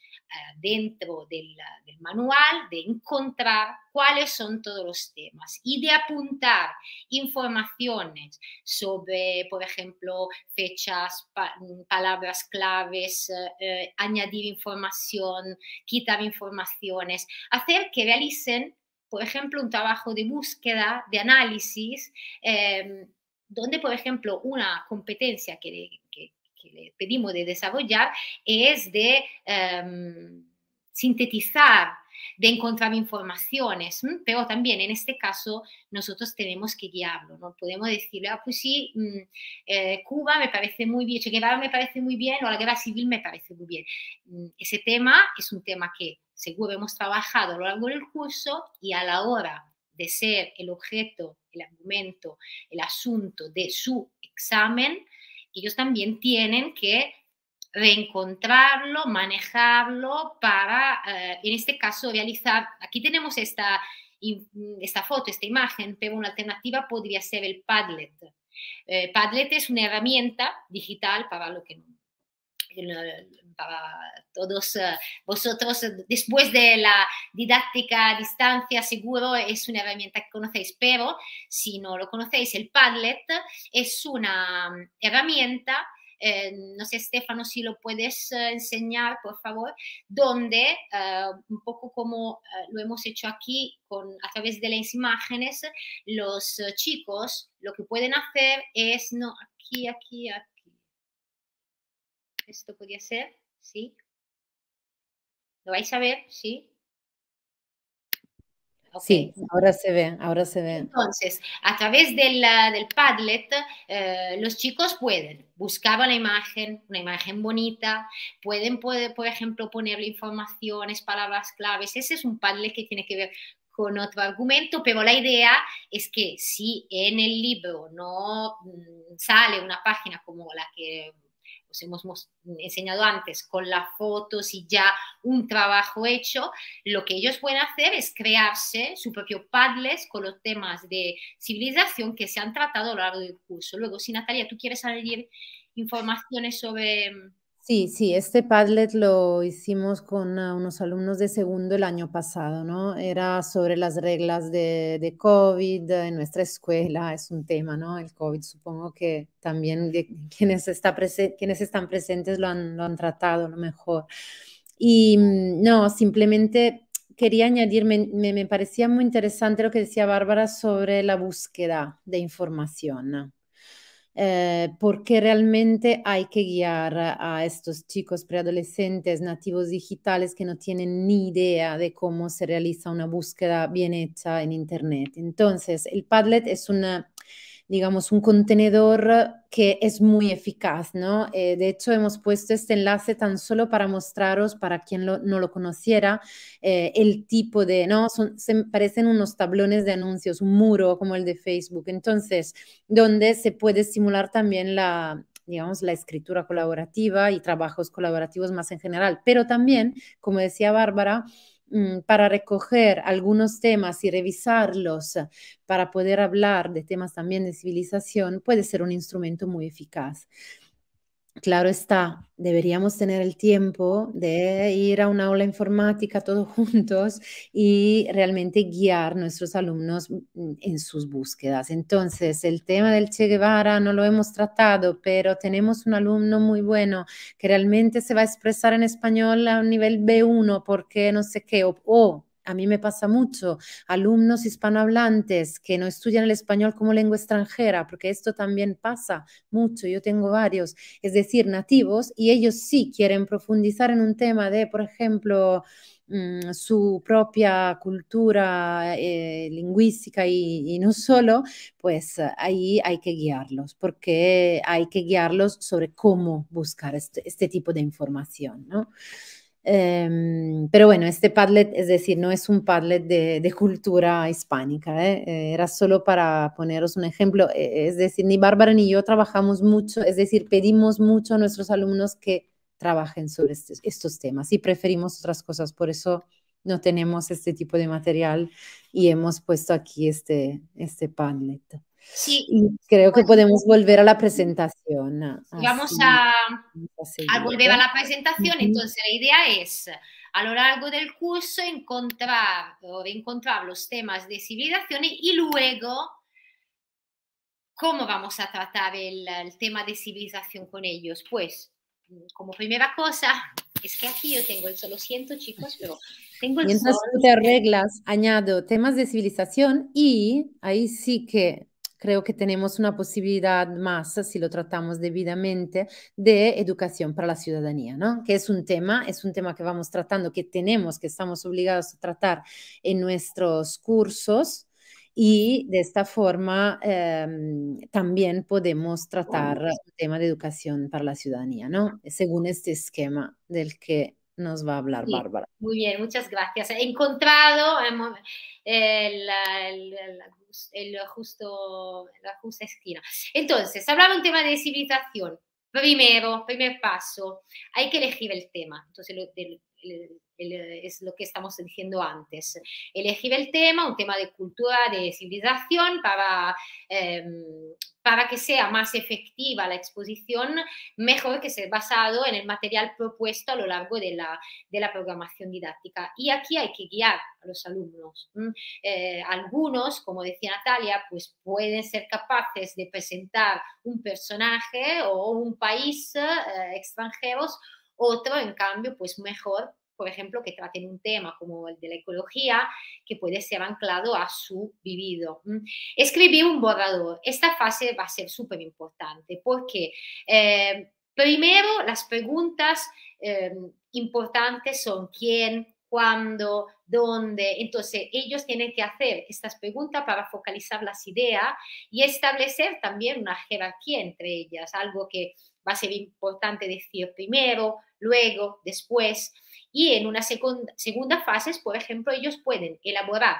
dentro del, manual de encontrar cuáles son todos los temas y de apuntar informaciones sobre, por ejemplo, fechas, mm, palabras claves, eh, eh, añadir información, quitar informaciones, hacer que realicen, por ejemplo, un trabajo de búsqueda, de análisis. Em, donde, por ejemplo, una competencia que, que le pedimos de desarrollar es de em, sintetizar, de encontrar informaciones, pero también en este caso nosotros tenemos que guiarlo, no podemos decirle, ah, pues sí, mm, eh, Cuba me parece muy bien, Che Guevara me parece muy bien, o la guerra civil me parece muy bien. Mm, ese tema es un tema que seguro hemos trabajado a lo largo del curso y a la hora de ser el objeto, el argumento, el asunto de su examen, ellos también tienen que reencontrarlo, manejarlo para, eh, en este caso, realizar, aquí tenemos esta, esta foto, esta imagen, pero una alternativa podría ser el Padlet. Eh, Padlet es una herramienta digital para lo que todos eh, vosotros. Eh, después de la didáctica a distancia, seguro es una herramienta que conocéis, pero si no lo conocéis, el Padlet es una mm, herramienta eh, no sé, Estefano, si lo puedes enseñar, por favor, donde un poco como lo hemos hecho aquí con, a través de las imágenes, los chicos lo que pueden hacer es, no, aquí, aquí, aquí. Esto podría ser. ¿Sí? ¿Lo vais a ver? ¿Sí? ahora se ve, ahora se ve. Entonces, a través del Padlet, eh, los chicos pueden buscar una imagen, una imagen bonita, pueden, poder, por ejemplo, ponerle informaciones, palabras claves. Ese es un Padlet que tiene que ver con otro argumento, pero la idea es que si en el libro no mm, sale una página como la que pues, hemos enseñado antes con las fotos y ya un trabajo hecho, lo que ellos pueden hacer es crearse su propio Padlet con los temas de civilización que se han tratado a lo largo del curso. Luego, si Natalia, tú quieres añadir informaciones sobre mm, Sí, sí, este Padlet lo hicimos con ah, unos alumnos de segundo el año pasado, ¿no? Era sobre las reglas de, de COVID en nuestra escuela, es un tema, ¿no? El COVID supongo que también quienes, quienes están presentes lo han, lo han tratado lo mejor. Y mm, no, simplemente quería añadir, me, me parecía muy interesante lo que decía Bárbara sobre la búsqueda de información. Eh, porque realmente hay que guiar a estos chicos preadolescentes nativos digitales que no tienen ni idea de cómo se realiza una búsqueda bien hecha en Internet. Entonces, el Padlet es una digamos, un contenedor eh, que es muy eficaz, ¿no? Eh, de hecho, hemos puesto este enlace tan solo para mostraros, para quien no lo conociera, eh, el tipo de, ¿no? se parecen unos tablones de anuncios, un muro como el de Facebook. Entonces, donde se puede estimular también la, digamos, la escritura colaborativa y trabajos colaborativos más en general. Pero también, como decía Bárbara, Mm, para recoger algunos temas y revisarlos para poder hablar de temas también de civilización puede ser un instrumento muy eficaz claro está, deberíamos tener el tiempo de ir a una aula informática todos <laughs> juntos y realmente guiar a nuestros alumnos en sus búsquedas. Entonces, el tema del Che Guevara no lo hemos tratado, pero tenemos un alumno muy bueno que realmente se va a expresar en español a un nivel B1 porque no sé qué, o, o a mí me pasa mucho, alumnos hispanohablantes que no estudian el español como lengua extranjera, porque esto también pasa mucho, yo tengo varios, es decir, nativos, y ellos sí quieren profundizar en un tema de, por ejemplo, mm, su propia cultura eh, lingüística y, no solo, pues ahí hay que guiarlos, porque hay que guiarlos sobre cómo buscar este, este tipo de información, ¿no? Em, pero bueno, este Padlet, es decir, no es un Padlet de, cultura hispánica, ¿eh? Eh, era solo para poneros un ejemplo, e, es decir, ni Bárbara ni yo trabajamos mucho, es decir, pedimos mucho a nuestros alumnos que trabajen sobre estos temas y preferimos otras cosas, por eso no tenemos este tipo de material y hemos puesto aquí este, este Padlet. Sí. creo que podemos volver a la presentación. vamos a, volver a la presentación. Entonces, la idea es a lo largo del curso encontrar los temas de civilización y luego cómo vamos a tratar el, tema de civilización con ellos. Pues, como primera cosa, es que aquí yo tengo el, solo siento chicos, pero tengo el Mientras tú te arreglas, añado temas de civilización y ahí sí que creo que tenemos una posibilidad más, si lo tratamos debidamente, de educación para la ciudadanía, ¿no? Que es un tema, es un tema que vamos tratando, que tenemos, que estamos obligados a tratar en nuestros cursos y de esta forma em, también podemos tratar el tema de educación para la ciudadanía, ¿no? Según este esquema del que nos va a hablar Bárbara. Muy bien, muchas gracias. He encontrado el el justo, la justa esquina. Entonces, hablaba un tema de civilización. Primero, primer paso, hay que elegir el tema. Entonces, eh, es lo que estamos diciendo antes. Elegir el tema, un tema de cultura, de civilización, para, em, para que sea más efectiva la exposición, mejor que sea basado en el material propuesto a lo largo de la, de la programación didáctica. Y aquí hay que guiar a los alumnos. Eh, algunos, como decía Natalia, pues pueden ser capaces de presentar un personaje o un país eh, extranjeros, otro, en cambio, pues mejor por ejemplo, que traten un tema como el de la ecología, que puede ser anclado a su vivido. Escribir un borrador. Esta fase va a ser súper importante porque, eh, primero, las preguntas eh, importantes son quién, cuándo, dónde. Entonces, ellos tienen que hacer estas preguntas para focalizar las ideas y establecer también una jerarquía entre ellas, algo que va a ser importante decir primero, luego, después. Y en una segunda, segunda fase, por ejemplo, ellos pueden elaborar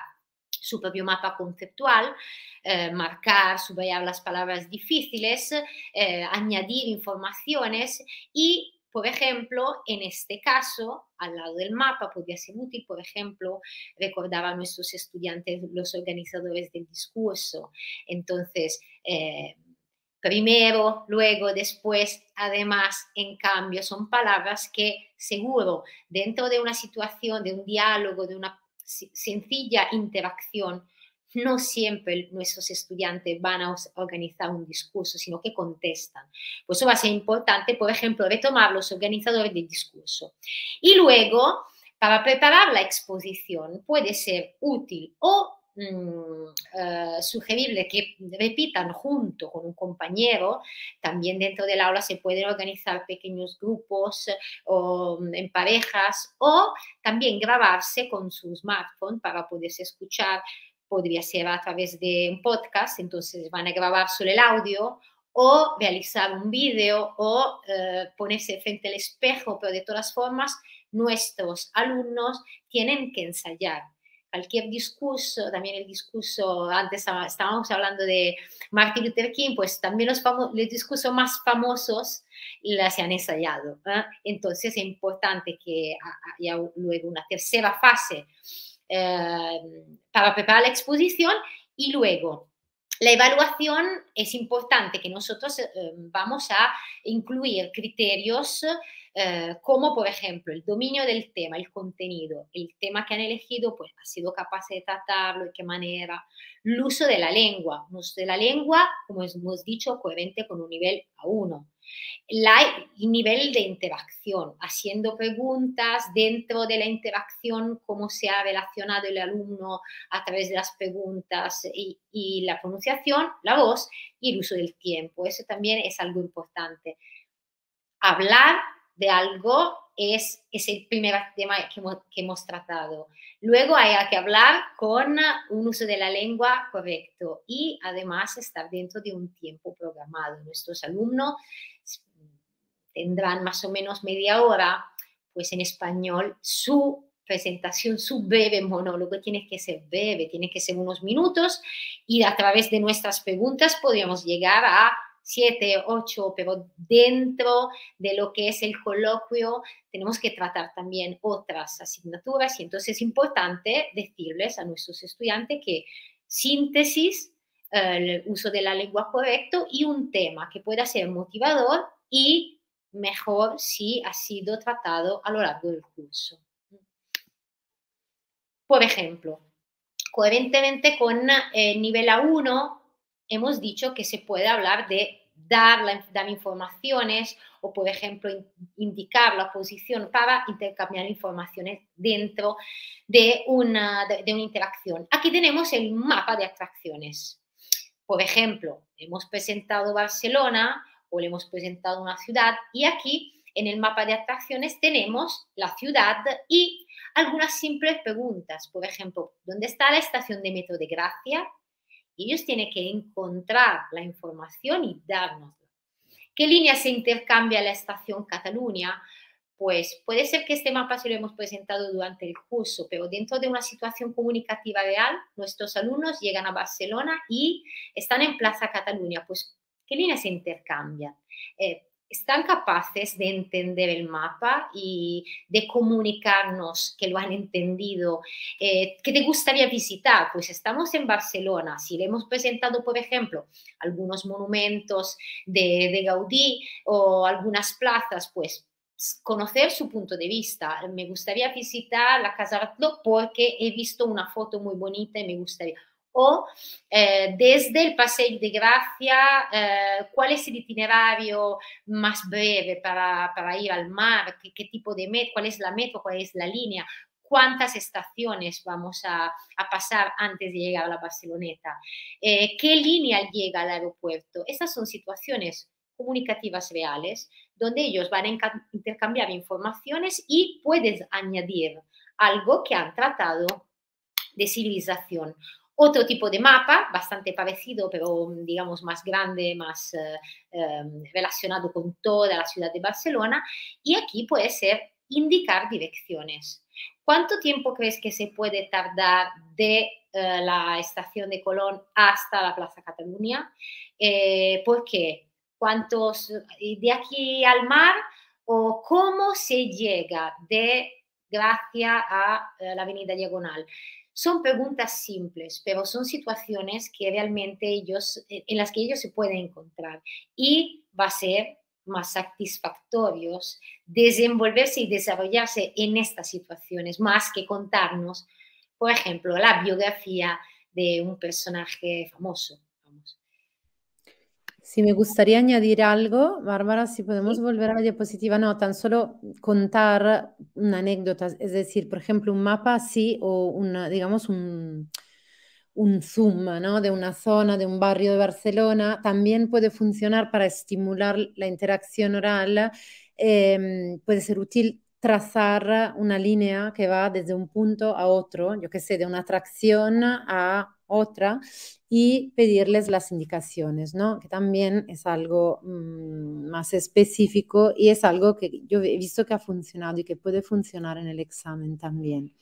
su propio mapa conceptual, eh, marcar, subrayar las palabras difíciles, eh, añadir informaciones y, por ejemplo, en este caso, al lado del mapa podría ser útil, por ejemplo, recordar a nuestros estudiantes los organizadores del discurso. Entonces, eh, primero, luego, después, además, en cambio, son palabras que seguro dentro de una situación, de un diálogo, de una sencilla interacción, no siempre nuestros estudiantes van a organizar un discurso, sino que contestan. Por eso va a ser importante, por ejemplo, retomar los organizadores del discurso. Y luego, para preparar la exposición, puede ser útil o Mm, eh, sugerible que repitan junto con un compañero. También dentro del aula se pueden organizar pequeños grupos o mm, en parejas o también grabarse con su smartphone para poderse escuchar. Podría ser a través de un podcast, entonces van a grabar solo el audio o realizar un vídeo o eh, ponerse frente al espejo, pero de todas formas nuestros alumnos tienen que ensayar cualquier discurso, también el discurso, antes estábamos hablando de Martin Luther King, pues también los, los discursos más famosos se han ensayado. ¿eh? Entonces es importante que haya luego una tercera fase eh, para preparar la exposición y luego la evaluación es importante que nosotros eh, vamos a incluir criterios eh, como por ejemplo el dominio del tema, el contenido, el tema que han elegido, pues ha sido capaz de tratarlo, de qué manera, el uso de la lengua, el uso de la lengua, como hemos dicho, coherente con un nivel A1. La, el nivel de interacción, haciendo preguntas dentro de la interacción, cómo se ha relacionado el alumno a través de las preguntas y la pronunciación, la voz y el uso del tiempo. Eso también es algo importante. Hablar de algo es, es el primer tema que hemos, que hemos tratado. Luego hay que hablar con uh, un uso de la lengua correcto y además estar dentro de un tiempo programado. Nuestros alumnos tendrán más o menos media hora, pues en español su presentación, su breve monólogo tiene que ser breve, tiene que ser unos minutos y a través de nuestras preguntas podríamos llegar a siete, ocho, pero dentro de lo que es el coloquio tenemos que tratar también otras asignaturas y entonces es importante decirles a nuestros estudiantes que síntesis, el uso de la lengua correcto y un tema que pueda ser motivador y mejor si ha sido tratado a lo largo del curso. Por ejemplo, coherentemente con el eh, nivel A1 hemos dicho que se puede hablar de dar, informaciones o, por ejemplo, indicar la posición para intercambiar informaciones dentro de una, de una interacción. Aquí tenemos el mapa de atracciones. Por ejemplo, hemos presentado Barcelona o le hemos presentado una ciudad y aquí en el mapa de atracciones tenemos la ciudad y algunas simples preguntas. Por ejemplo, ¿dónde está la estación de metro de Gracia? Y ellos tienen que encontrar la información y darnos ¿Qué línea se intercambia la estación Cataluña? Pues puede ser que este mapa se lo hemos presentado durante el curso, pero dentro de una situación comunicativa real, nuestros alumnos llegan a Barcelona y están en Plaza Cataluña. Pues, ¿qué líneas se intercambian? Eh, están capaces de entender el mapa y de comunicarnos que lo han entendido, eh, que te gustaría visitar. Pues estamos en Barcelona, si le hemos presentado, por ejemplo, algunos monumentos de, de Gaudí o algunas plazas, pues conocer su punto de vista. Me gustaría visitar la Casa Arto porque he visto una foto muy bonita y me gustaría o eh, desde el Paseo de Gracia, eh, cuál es el itinerario más breve para, para ir al mar, ¿Qué, qué, tipo de metro, cuál es la metro, cuál es la línea, cuántas estaciones vamos a, a pasar antes de llegar a la Barceloneta, eh, qué línea llega al aeropuerto. Estas son situaciones comunicativas reales donde ellos van a intercambiar informaciones y puedes añadir algo que han tratado de civilización otro tipo de mapa, bastante parecido, pero mm, digamos más grande, más eh, em, relacionado con toda la ciudad de Barcelona. Y aquí puede ser indicar direcciones. ¿Cuánto tiempo crees que se puede tardar de eh, la estación de Colón hasta la Plaza Cataluña? Eh, ¿Por qué? de aquí al mar? ¿O cómo se llega de Gracia a la Avenida Diagonal? Son preguntas simples, pero son situaciones que realmente ellos, eh, en las que ellos se pueden encontrar y va a ser más satisfactorios desenvolverse y desarrollarse en estas situaciones, más que contarnos, por ejemplo, la biografía de un personaje famoso si me gustaría añadir algo, Bárbara, si podemos volver a la diapositiva, no, tan solo contar una anécdota, es decir, por ejemplo, un mapa así o una, digamos, un, zoom de una zona, de un barrio de Barcelona, también puede funcionar para estimular la interacción oral. Em, puede ser útil trazar una línea que va desde un punto a otro, yo qué sé, de una atracción a otra y pedirles las indicaciones, ¿no? Que también es algo mm, más específico y es algo que yo he visto que ha funcionado y que puede funcionar en el examen también.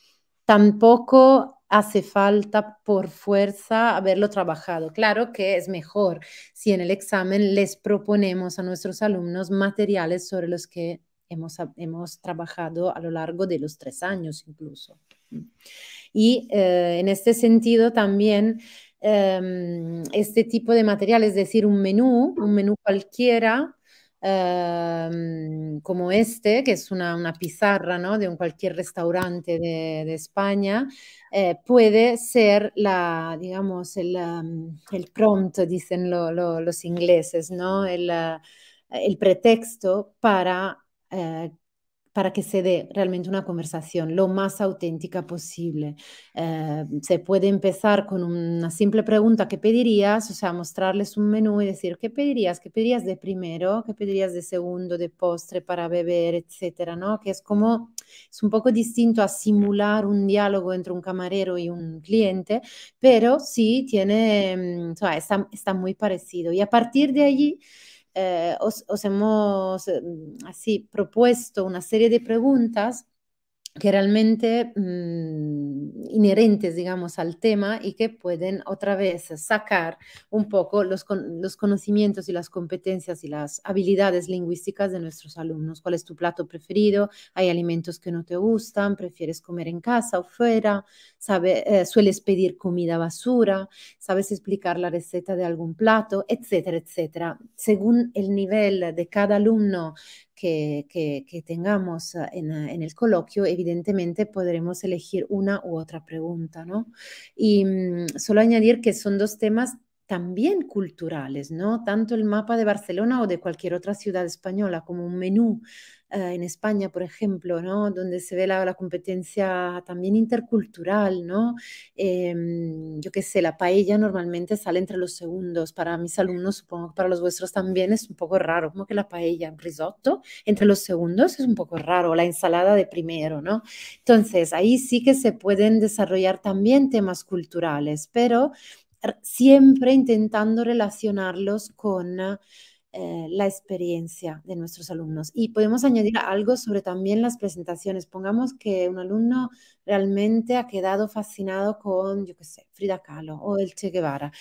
Tampoco hace falta por fuerza haberlo trabajado. Claro que es mejor si en el examen les proponemos a nuestros alumnos materiales sobre los que hemos, hemos trabajado a lo largo de los tres años incluso. Y eh, en este sentido también em, este tipo de material, es decir, un menú, un menú cualquiera, em, como este, que es una, pizarra de un cualquier restaurante de, España, eh, puede ser la, digamos, el, em, el prompt, dicen los ingleses, ¿no? El, eh, el pretexto para para que se dé realmente una conversación lo más auténtica posible. Eh, se puede empezar con una simple pregunta, ¿qué pedirías? O sea, mostrarles un menú y decir, ¿qué pedirías? ¿Qué pedirías de primero? ¿Qué pedirías de segundo? ¿De postre para beber? Etcétera, ¿no? Que es como, es un poco distinto a simular un diálogo entre un camarero y un cliente, pero sí tiene, mm, o sea, está muy parecido. Y a partir de allí... Eh, os, os, hemos eh, así propuesto una serie de preguntas que realmente mm, inherentes, digamos, al tema y que pueden otra vez sacar un poco los, los, conocimientos y las competencias y las habilidades lingüísticas de nuestros alumnos. ¿Cuál es tu plato preferido? ¿Hay alimentos que no te gustan? ¿Prefieres comer en casa o fuera? ¿Sabe, eh, ¿Sueles pedir comida basura? ¿Sabes explicar la receta de algún plato? Etcétera, etcétera. Según el nivel de cada alumno, que, tengamos ah, en, en, el coloquio, evidentemente podremos elegir una u otra pregunta, ¿no? Y mm, solo añadir que son dos temas también culturales, ¿no? Tanto el mapa de Barcelona o de cualquier otra ciudad española, como un menú eh, en España, por ejemplo, ¿no? Donde se ve la, competencia también intercultural, ¿no? Em, yo qué sé, la paella normalmente sale entre los segundos. Para mis alumnos, supongo que para los vuestros también es un poco raro, como que la paella, risotto, entre los segundos es un poco raro, la ensalada de primero, ¿no? Entonces, ahí sí que se pueden desarrollar también temas culturales, pero siempre intentando relacionarlos con ah, eh, la experiencia de nuestros alumnos. Y podemos añadir algo sobre también las presentaciones. Pongamos que un alumno realmente ha quedado fascinado con, yo qué sé, Frida Kahlo o el Che Guevara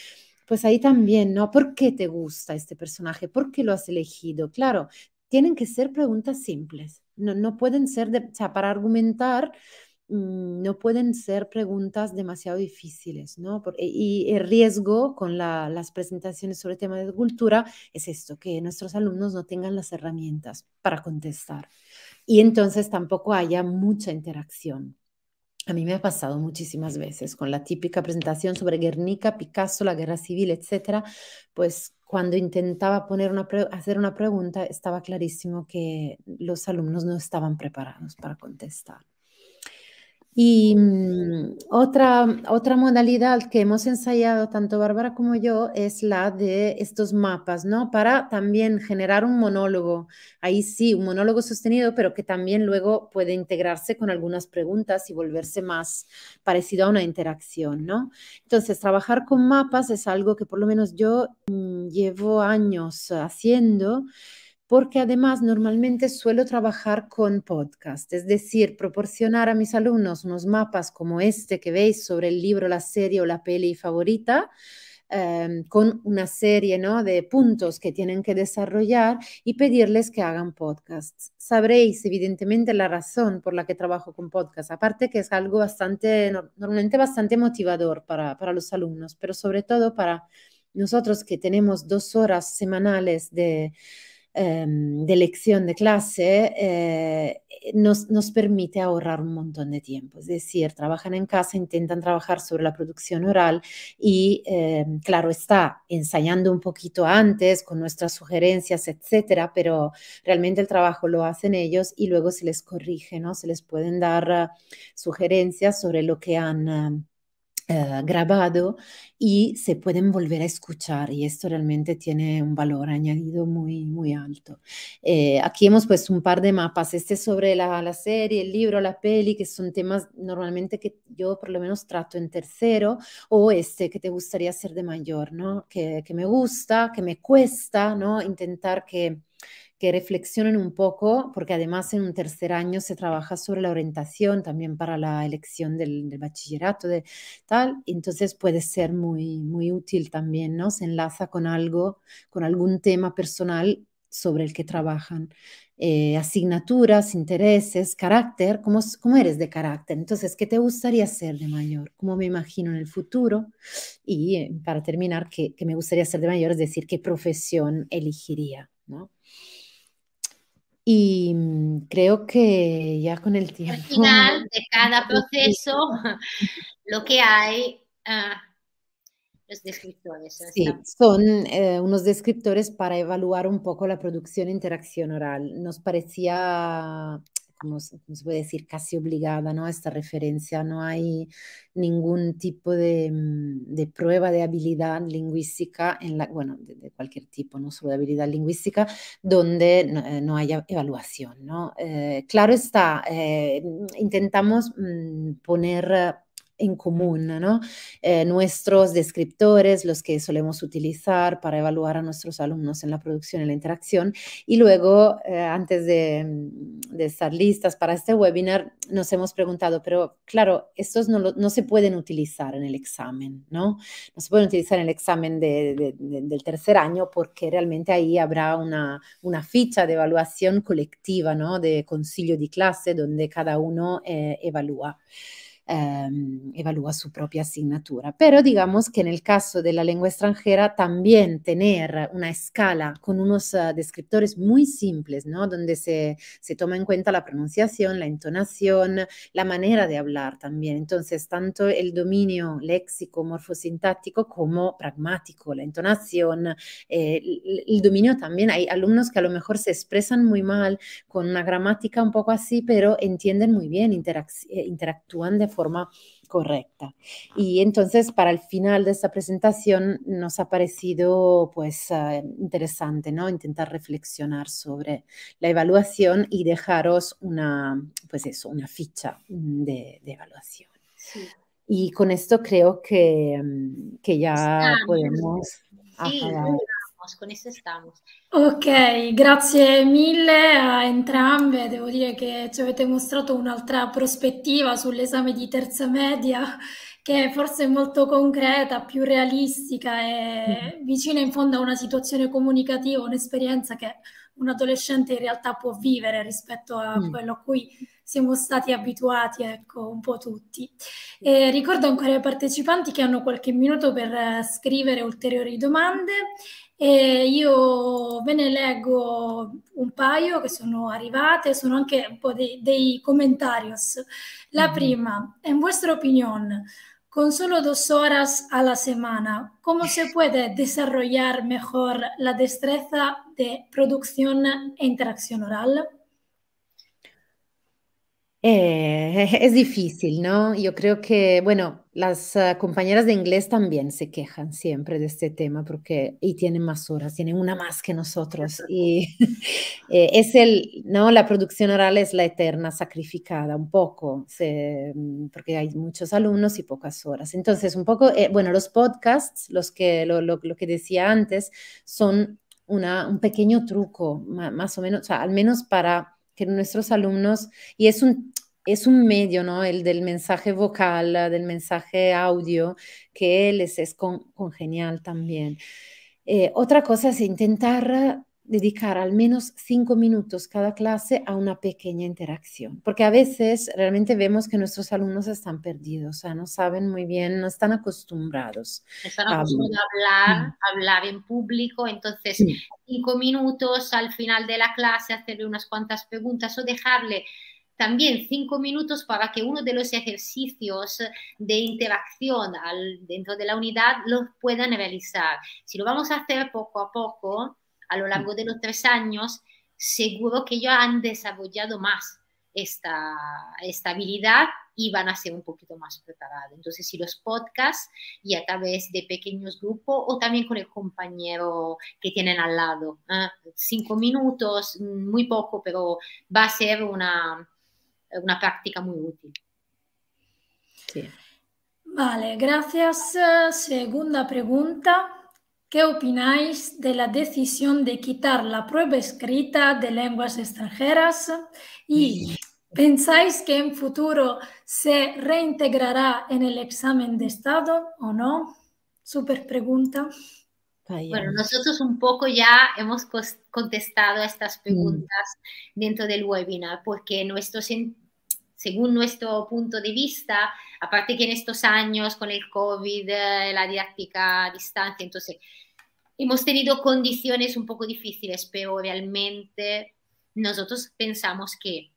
pues ahí también, ¿no? ¿Por qué te gusta este personaje? ¿Por qué lo has elegido? Claro, tienen que ser preguntas simples, no, no pueden ser, de, para argumentar Mm, no pueden ser preguntas demasiado difíciles, ¿no? y el riesgo con las presentaciones sobre temas de cultura es esto, que nuestros alumnos no tengan las herramientas para contestar y entonces tampoco haya mucha interacción. A mí me ha pasado muchísimas veces con la típica presentación sobre Guernica, Picasso, la guerra civil, etcétera, pues cuando intentaba hacer una pregunta estaba clarísimo que los alumnos no estaban preparados para contestar. Y mm, otra, otra modalidad que hemos ensayado tanto Bárbara como yo es la de estos mapas, ¿no? Para también generar un monólogo. Ahí sí, un monólogo sostenido, pero que también luego puede integrarse con algunas preguntas y volverse más parecido a una interacción, ¿no? Entonces, trabajar con mapas es algo que por lo menos yo mm, llevo años haciendo porque además normalmente suelo trabajar con podcast, es decir, proporcionar a mis alumnos unos mapas como este que veis sobre el libro, la serie o la peli favorita, em, con una serie de puntos que tienen que desarrollar y pedirles que hagan podcasts. Sabréis evidentemente la razón por la que trabajo con podcasts, aparte que es algo bastante, normalmente bastante motivador para los alumnos, pero sobre todo para nosotros que tenemos dos horas semanales de Em, de lección de clase eh, nos, permite ahorrar un montón de tiempo. Es decir, trabajan en casa, intentan trabajar sobre la producción oral y, em, claro, está ensayando un poquito antes con nuestras sugerencias, etcétera, pero realmente el trabajo lo hacen ellos y luego se les corrige, ¿no? Se les pueden dar ah, sugerencias sobre lo que han. Ah, eh, grabado y se pueden volver a escuchar y esto realmente tiene un valor añadido muy, muy alto. Eh, aquí hemos puesto un par de mapas, este sobre la, serie, el libro, la peli, que son temas normalmente que yo por lo menos trato en tercero o este que te gustaría hacer de mayor, ¿no? Que, que me gusta, que me cuesta, ¿no? Intentar que que reflexionen un poco, porque además en un tercer año se trabaja sobre la orientación también para la elección del, bachillerato, de tal, entonces puede ser muy, muy útil también, ¿no? Se enlaza con algo, con algún tema personal sobre el que trabajan. Eh, asignaturas, intereses, carácter, ¿cómo, ¿cómo, eres de carácter. Entonces, ¿qué te gustaría ser de mayor? ¿Cómo me imagino en el futuro? Y eh, para terminar, ¿qué, ¿qué, me gustaría ser de mayor? Es decir, ¿qué profesión elegiría? ¿no? Y mm, creo que ya con el tiempo. Al final de cada <laughs> proceso, <laughs> lo que hay, ah, los descriptores. Sí, son eh, unos descriptores para evaluar un poco la producción e interacción oral. Nos parecía como, se puede decir, casi obligada, ¿no? Esta referencia, no hay ningún tipo mm, de, prueba de habilidad lingüística, en la, bueno, de, cualquier tipo, no solo habilidad lingüística, donde no, eh, haya evaluación, ¿no? Eh, claro está, eh, intentamos mm, poner en común, ¿no? Eh, nuestros descriptores, los que solemos utilizar para evaluar a nuestros alumnos en la producción y la interacción. Y luego, eh, antes mm, de, estar listas para este webinar, nos hemos preguntado, pero claro, estos no, no, se pueden utilizar en el examen, ¿no? No se pueden utilizar en el examen del tercer año porque realmente ahí habrá una, una ficha de evaluación colectiva, ¿no? De concilio de clase donde cada uno eh, evalúa. Em, evalúa su propia asignatura. Pero digamos que en el caso de la lengua extranjera también tener una escala con unos ah, descriptores muy simples, ¿no? Donde se, toma en cuenta la pronunciación, la entonación, la manera de hablar también. Entonces, tanto el dominio léxico, morfosintáctico como pragmático, la entonación, eh, el, dominio también. Hay alumnos que a lo mejor se expresan muy mal con una gramática un poco así, pero entienden muy bien, eh, interactúan de forma forma correcta. Y entonces para el final de esta presentación nos ha parecido pues eh, interesante, ¿no? Intentar reflexionar sobre la evaluación y dejaros una, pues eso, una ficha mm, de, evaluación. Y con esto creo que, mm, ya podemos... con esse estamos. Ok, grazie mille a entrambe, devo dire che ci avete mostrato un'altra prospettiva sull'esame di terza media che è forse è molto concreta, più realistica e mm. vicina in fondo a una situazione comunicativa, un'esperienza che un adolescente in realtà può vivere rispetto a mm. quello a cui siamo stati abituati, ecco, un po' tutti. E ricordo ancora ai partecipanti che hanno qualche minuto per eh, scrivere ulteriori domande Yo e io ne leggo un paio che sono arrivate, sono anche un po' dei, comentarios. La mhm. prima, en vuestra opinión, con solo dos horas a la semana, ¿cómo se puede desarrollar mejor la destreza de producción e interacción oral? Eh, <laughs> es difícil, ¿no? Yo creo que, bueno, las ah, compañeras de inglés también se quejan siempre de este tema porque y tienen más horas, tienen una más que nosotros y <laughs> eh, es el, ¿no? La producción oral es la eterna sacrificada un poco, mm, porque hay muchos alumnos y pocas horas. Entonces, un poco, eh, bueno, los podcasts, los que, lo, que decía antes, son una, un pequeño truco, más o menos, o sea, al menos para que nuestros alumnos, y es un, es un medio, ¿no? El del mensaje vocal, del mensaje audio, que les es con, congenial también. Eh, otra cosa es intentar dedicar al menos cinco minutos cada clase a una pequeña interacción, porque a veces realmente vemos que nuestros alumnos están perdidos, o sea, no saben muy bien, no están acostumbrados. Están acostumbrados a hablar, mm. hablar en público, entonces cinco minutos al final de la clase hacerle unas cuantas preguntas o dejarle también cinco minutos para que uno de los ejercicios de interacción dentro de la unidad los puedan realizar. Si lo vamos a hacer poco a poco, a lo largo de los tres años, seguro que ya han desarrollado más esta, estabilidad habilidad y van a ser un poquito más preparados. Entonces, si los podcasts y a través de pequeños grupos o también con el compañero que tienen al lado, ¿eh? cinco minutos, muy poco, pero va a ser una, una práctica muy útil. Vale, gracias. Eh, segunda pregunta. ¿Qué opináis de la decisión de quitar la prueba escrita de lenguas extranjeras? ¿Y pensáis que en futuro se reintegrará en el examen de Estado o no? Super pregunta. Bueno, nosotros un poco ya hemos contestado a estas mm. preguntas dentro del webinar, porque nuestro, según nuestro punto de vista, aparte que en estos años con el COVID, eh, la didáctica a distancia, entonces hemos tenido condiciones un poco difíciles, pero realmente nosotros pensamos que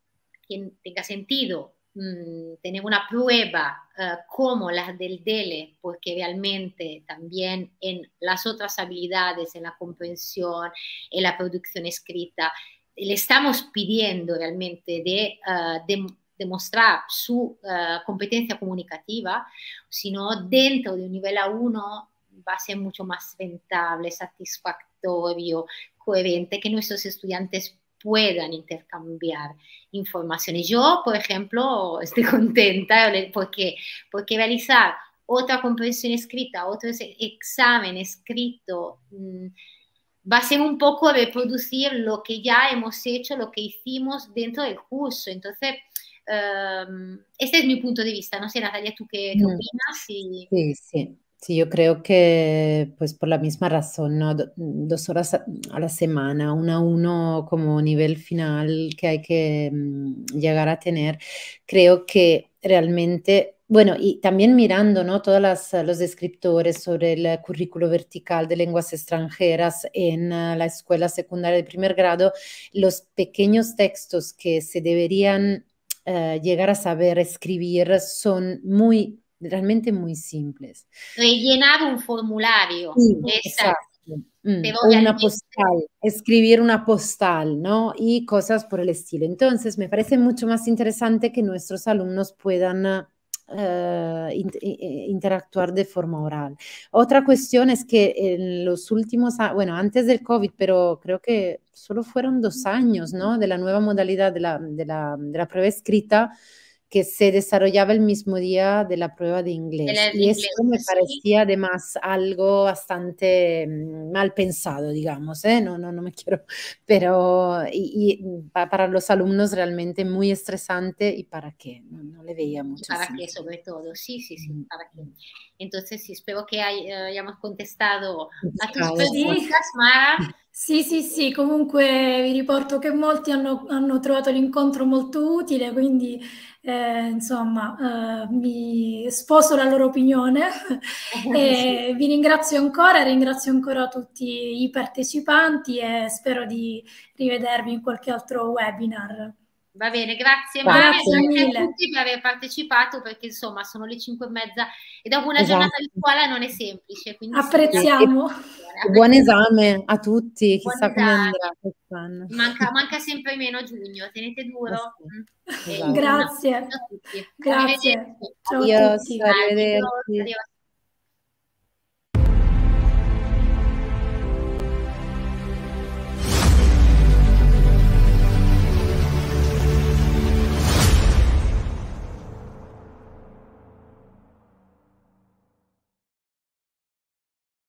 quien tenga sentido mm, tener una prueba eh, como la del DELE, porque realmente también en las otras habilidades, en la comprensión, en la producción escrita, le estamos pidiendo realmente de, eh, demostrar su eh, competencia comunicativa, sino dentro de un nivel A1 va a ser mucho más rentable, satisfactorio, coherente que nuestros estudiantes puedan intercambiar informaciones. Yo, por ejemplo, <laughs> estoy contenta porque, porque realizar otra comprensión escrita, otro examen escrito, mm, va a ser un poco reproducir lo que ya hemos hecho, lo que hicimos dentro del curso. Entonces, em, este es mi punto de vista. No sé, Natalia, ¿tú qué, mm. opinas? Sí, sí. Sí, yo creo que pues por la misma razón, ¿no? dos horas a la semana, uno a uno como nivel final que hay que mm, llegar a tener, creo que realmente bueno, y también mirando ¿no? todos los descriptores sobre el currículo vertical de lenguas extranjeras en ah, la escuela secundaria de primer grado, los pequeños textos que se deberían eh, llegar a saber escribir son muy realmente muy simples. Rellenar un formulario. exacto. Mm, escribir una postal, ¿no? Y cosas por el estilo. Entonces, me parece mucho más interesante que nuestros alumnos puedan ah, eh, eh, eh, interactuar de forma oral. Otra cuestión es que en los últimos, bueno, antes del COVID, pero creo que solo fueron dos años, ¿no? De la nueva modalidad de la, de la, de la prueba escrita, que se desarrollaba el mismo día de la prueba de inglés. y eso me parecía además algo bastante mm, mal pensado, digamos, ¿eh? no, no, no me quiero, <laughs> pero mm, para los alumnos realmente muy estresante y para qué, no, le veía mucho. Para qué, sobre todo, sí, sí, sí, para qué. Entonces, sí, espero que hay, eh, hayamos contestado a tus preguntas, Mara. Sí, sí, sí, comunque vi riporto che molti hanno, hanno trovato l'incontro molto utile, quindi eh, insomma, eh, mi sposo la loro opinione <laughs> e vi ringrazio ancora, ringrazio ancora tutti i partecipanti e spero di rivedervi in qualche altro webinar. Va bene, grazie, grazie grazie a tutti per aver partecipato perché insomma sono le 5 e mezza e dopo una esatto. giornata di scuola non è semplice. Apprezziamo. buon esame a tutti, chissà come andrà quest'anno. Manca, <laughs> manca, sempre meno giugno, tenete duro. Mm. Esatto. Grazie. Grazie. a tutti. Grazie. Ciao Adios, arrivederci. Adios, arrivederci.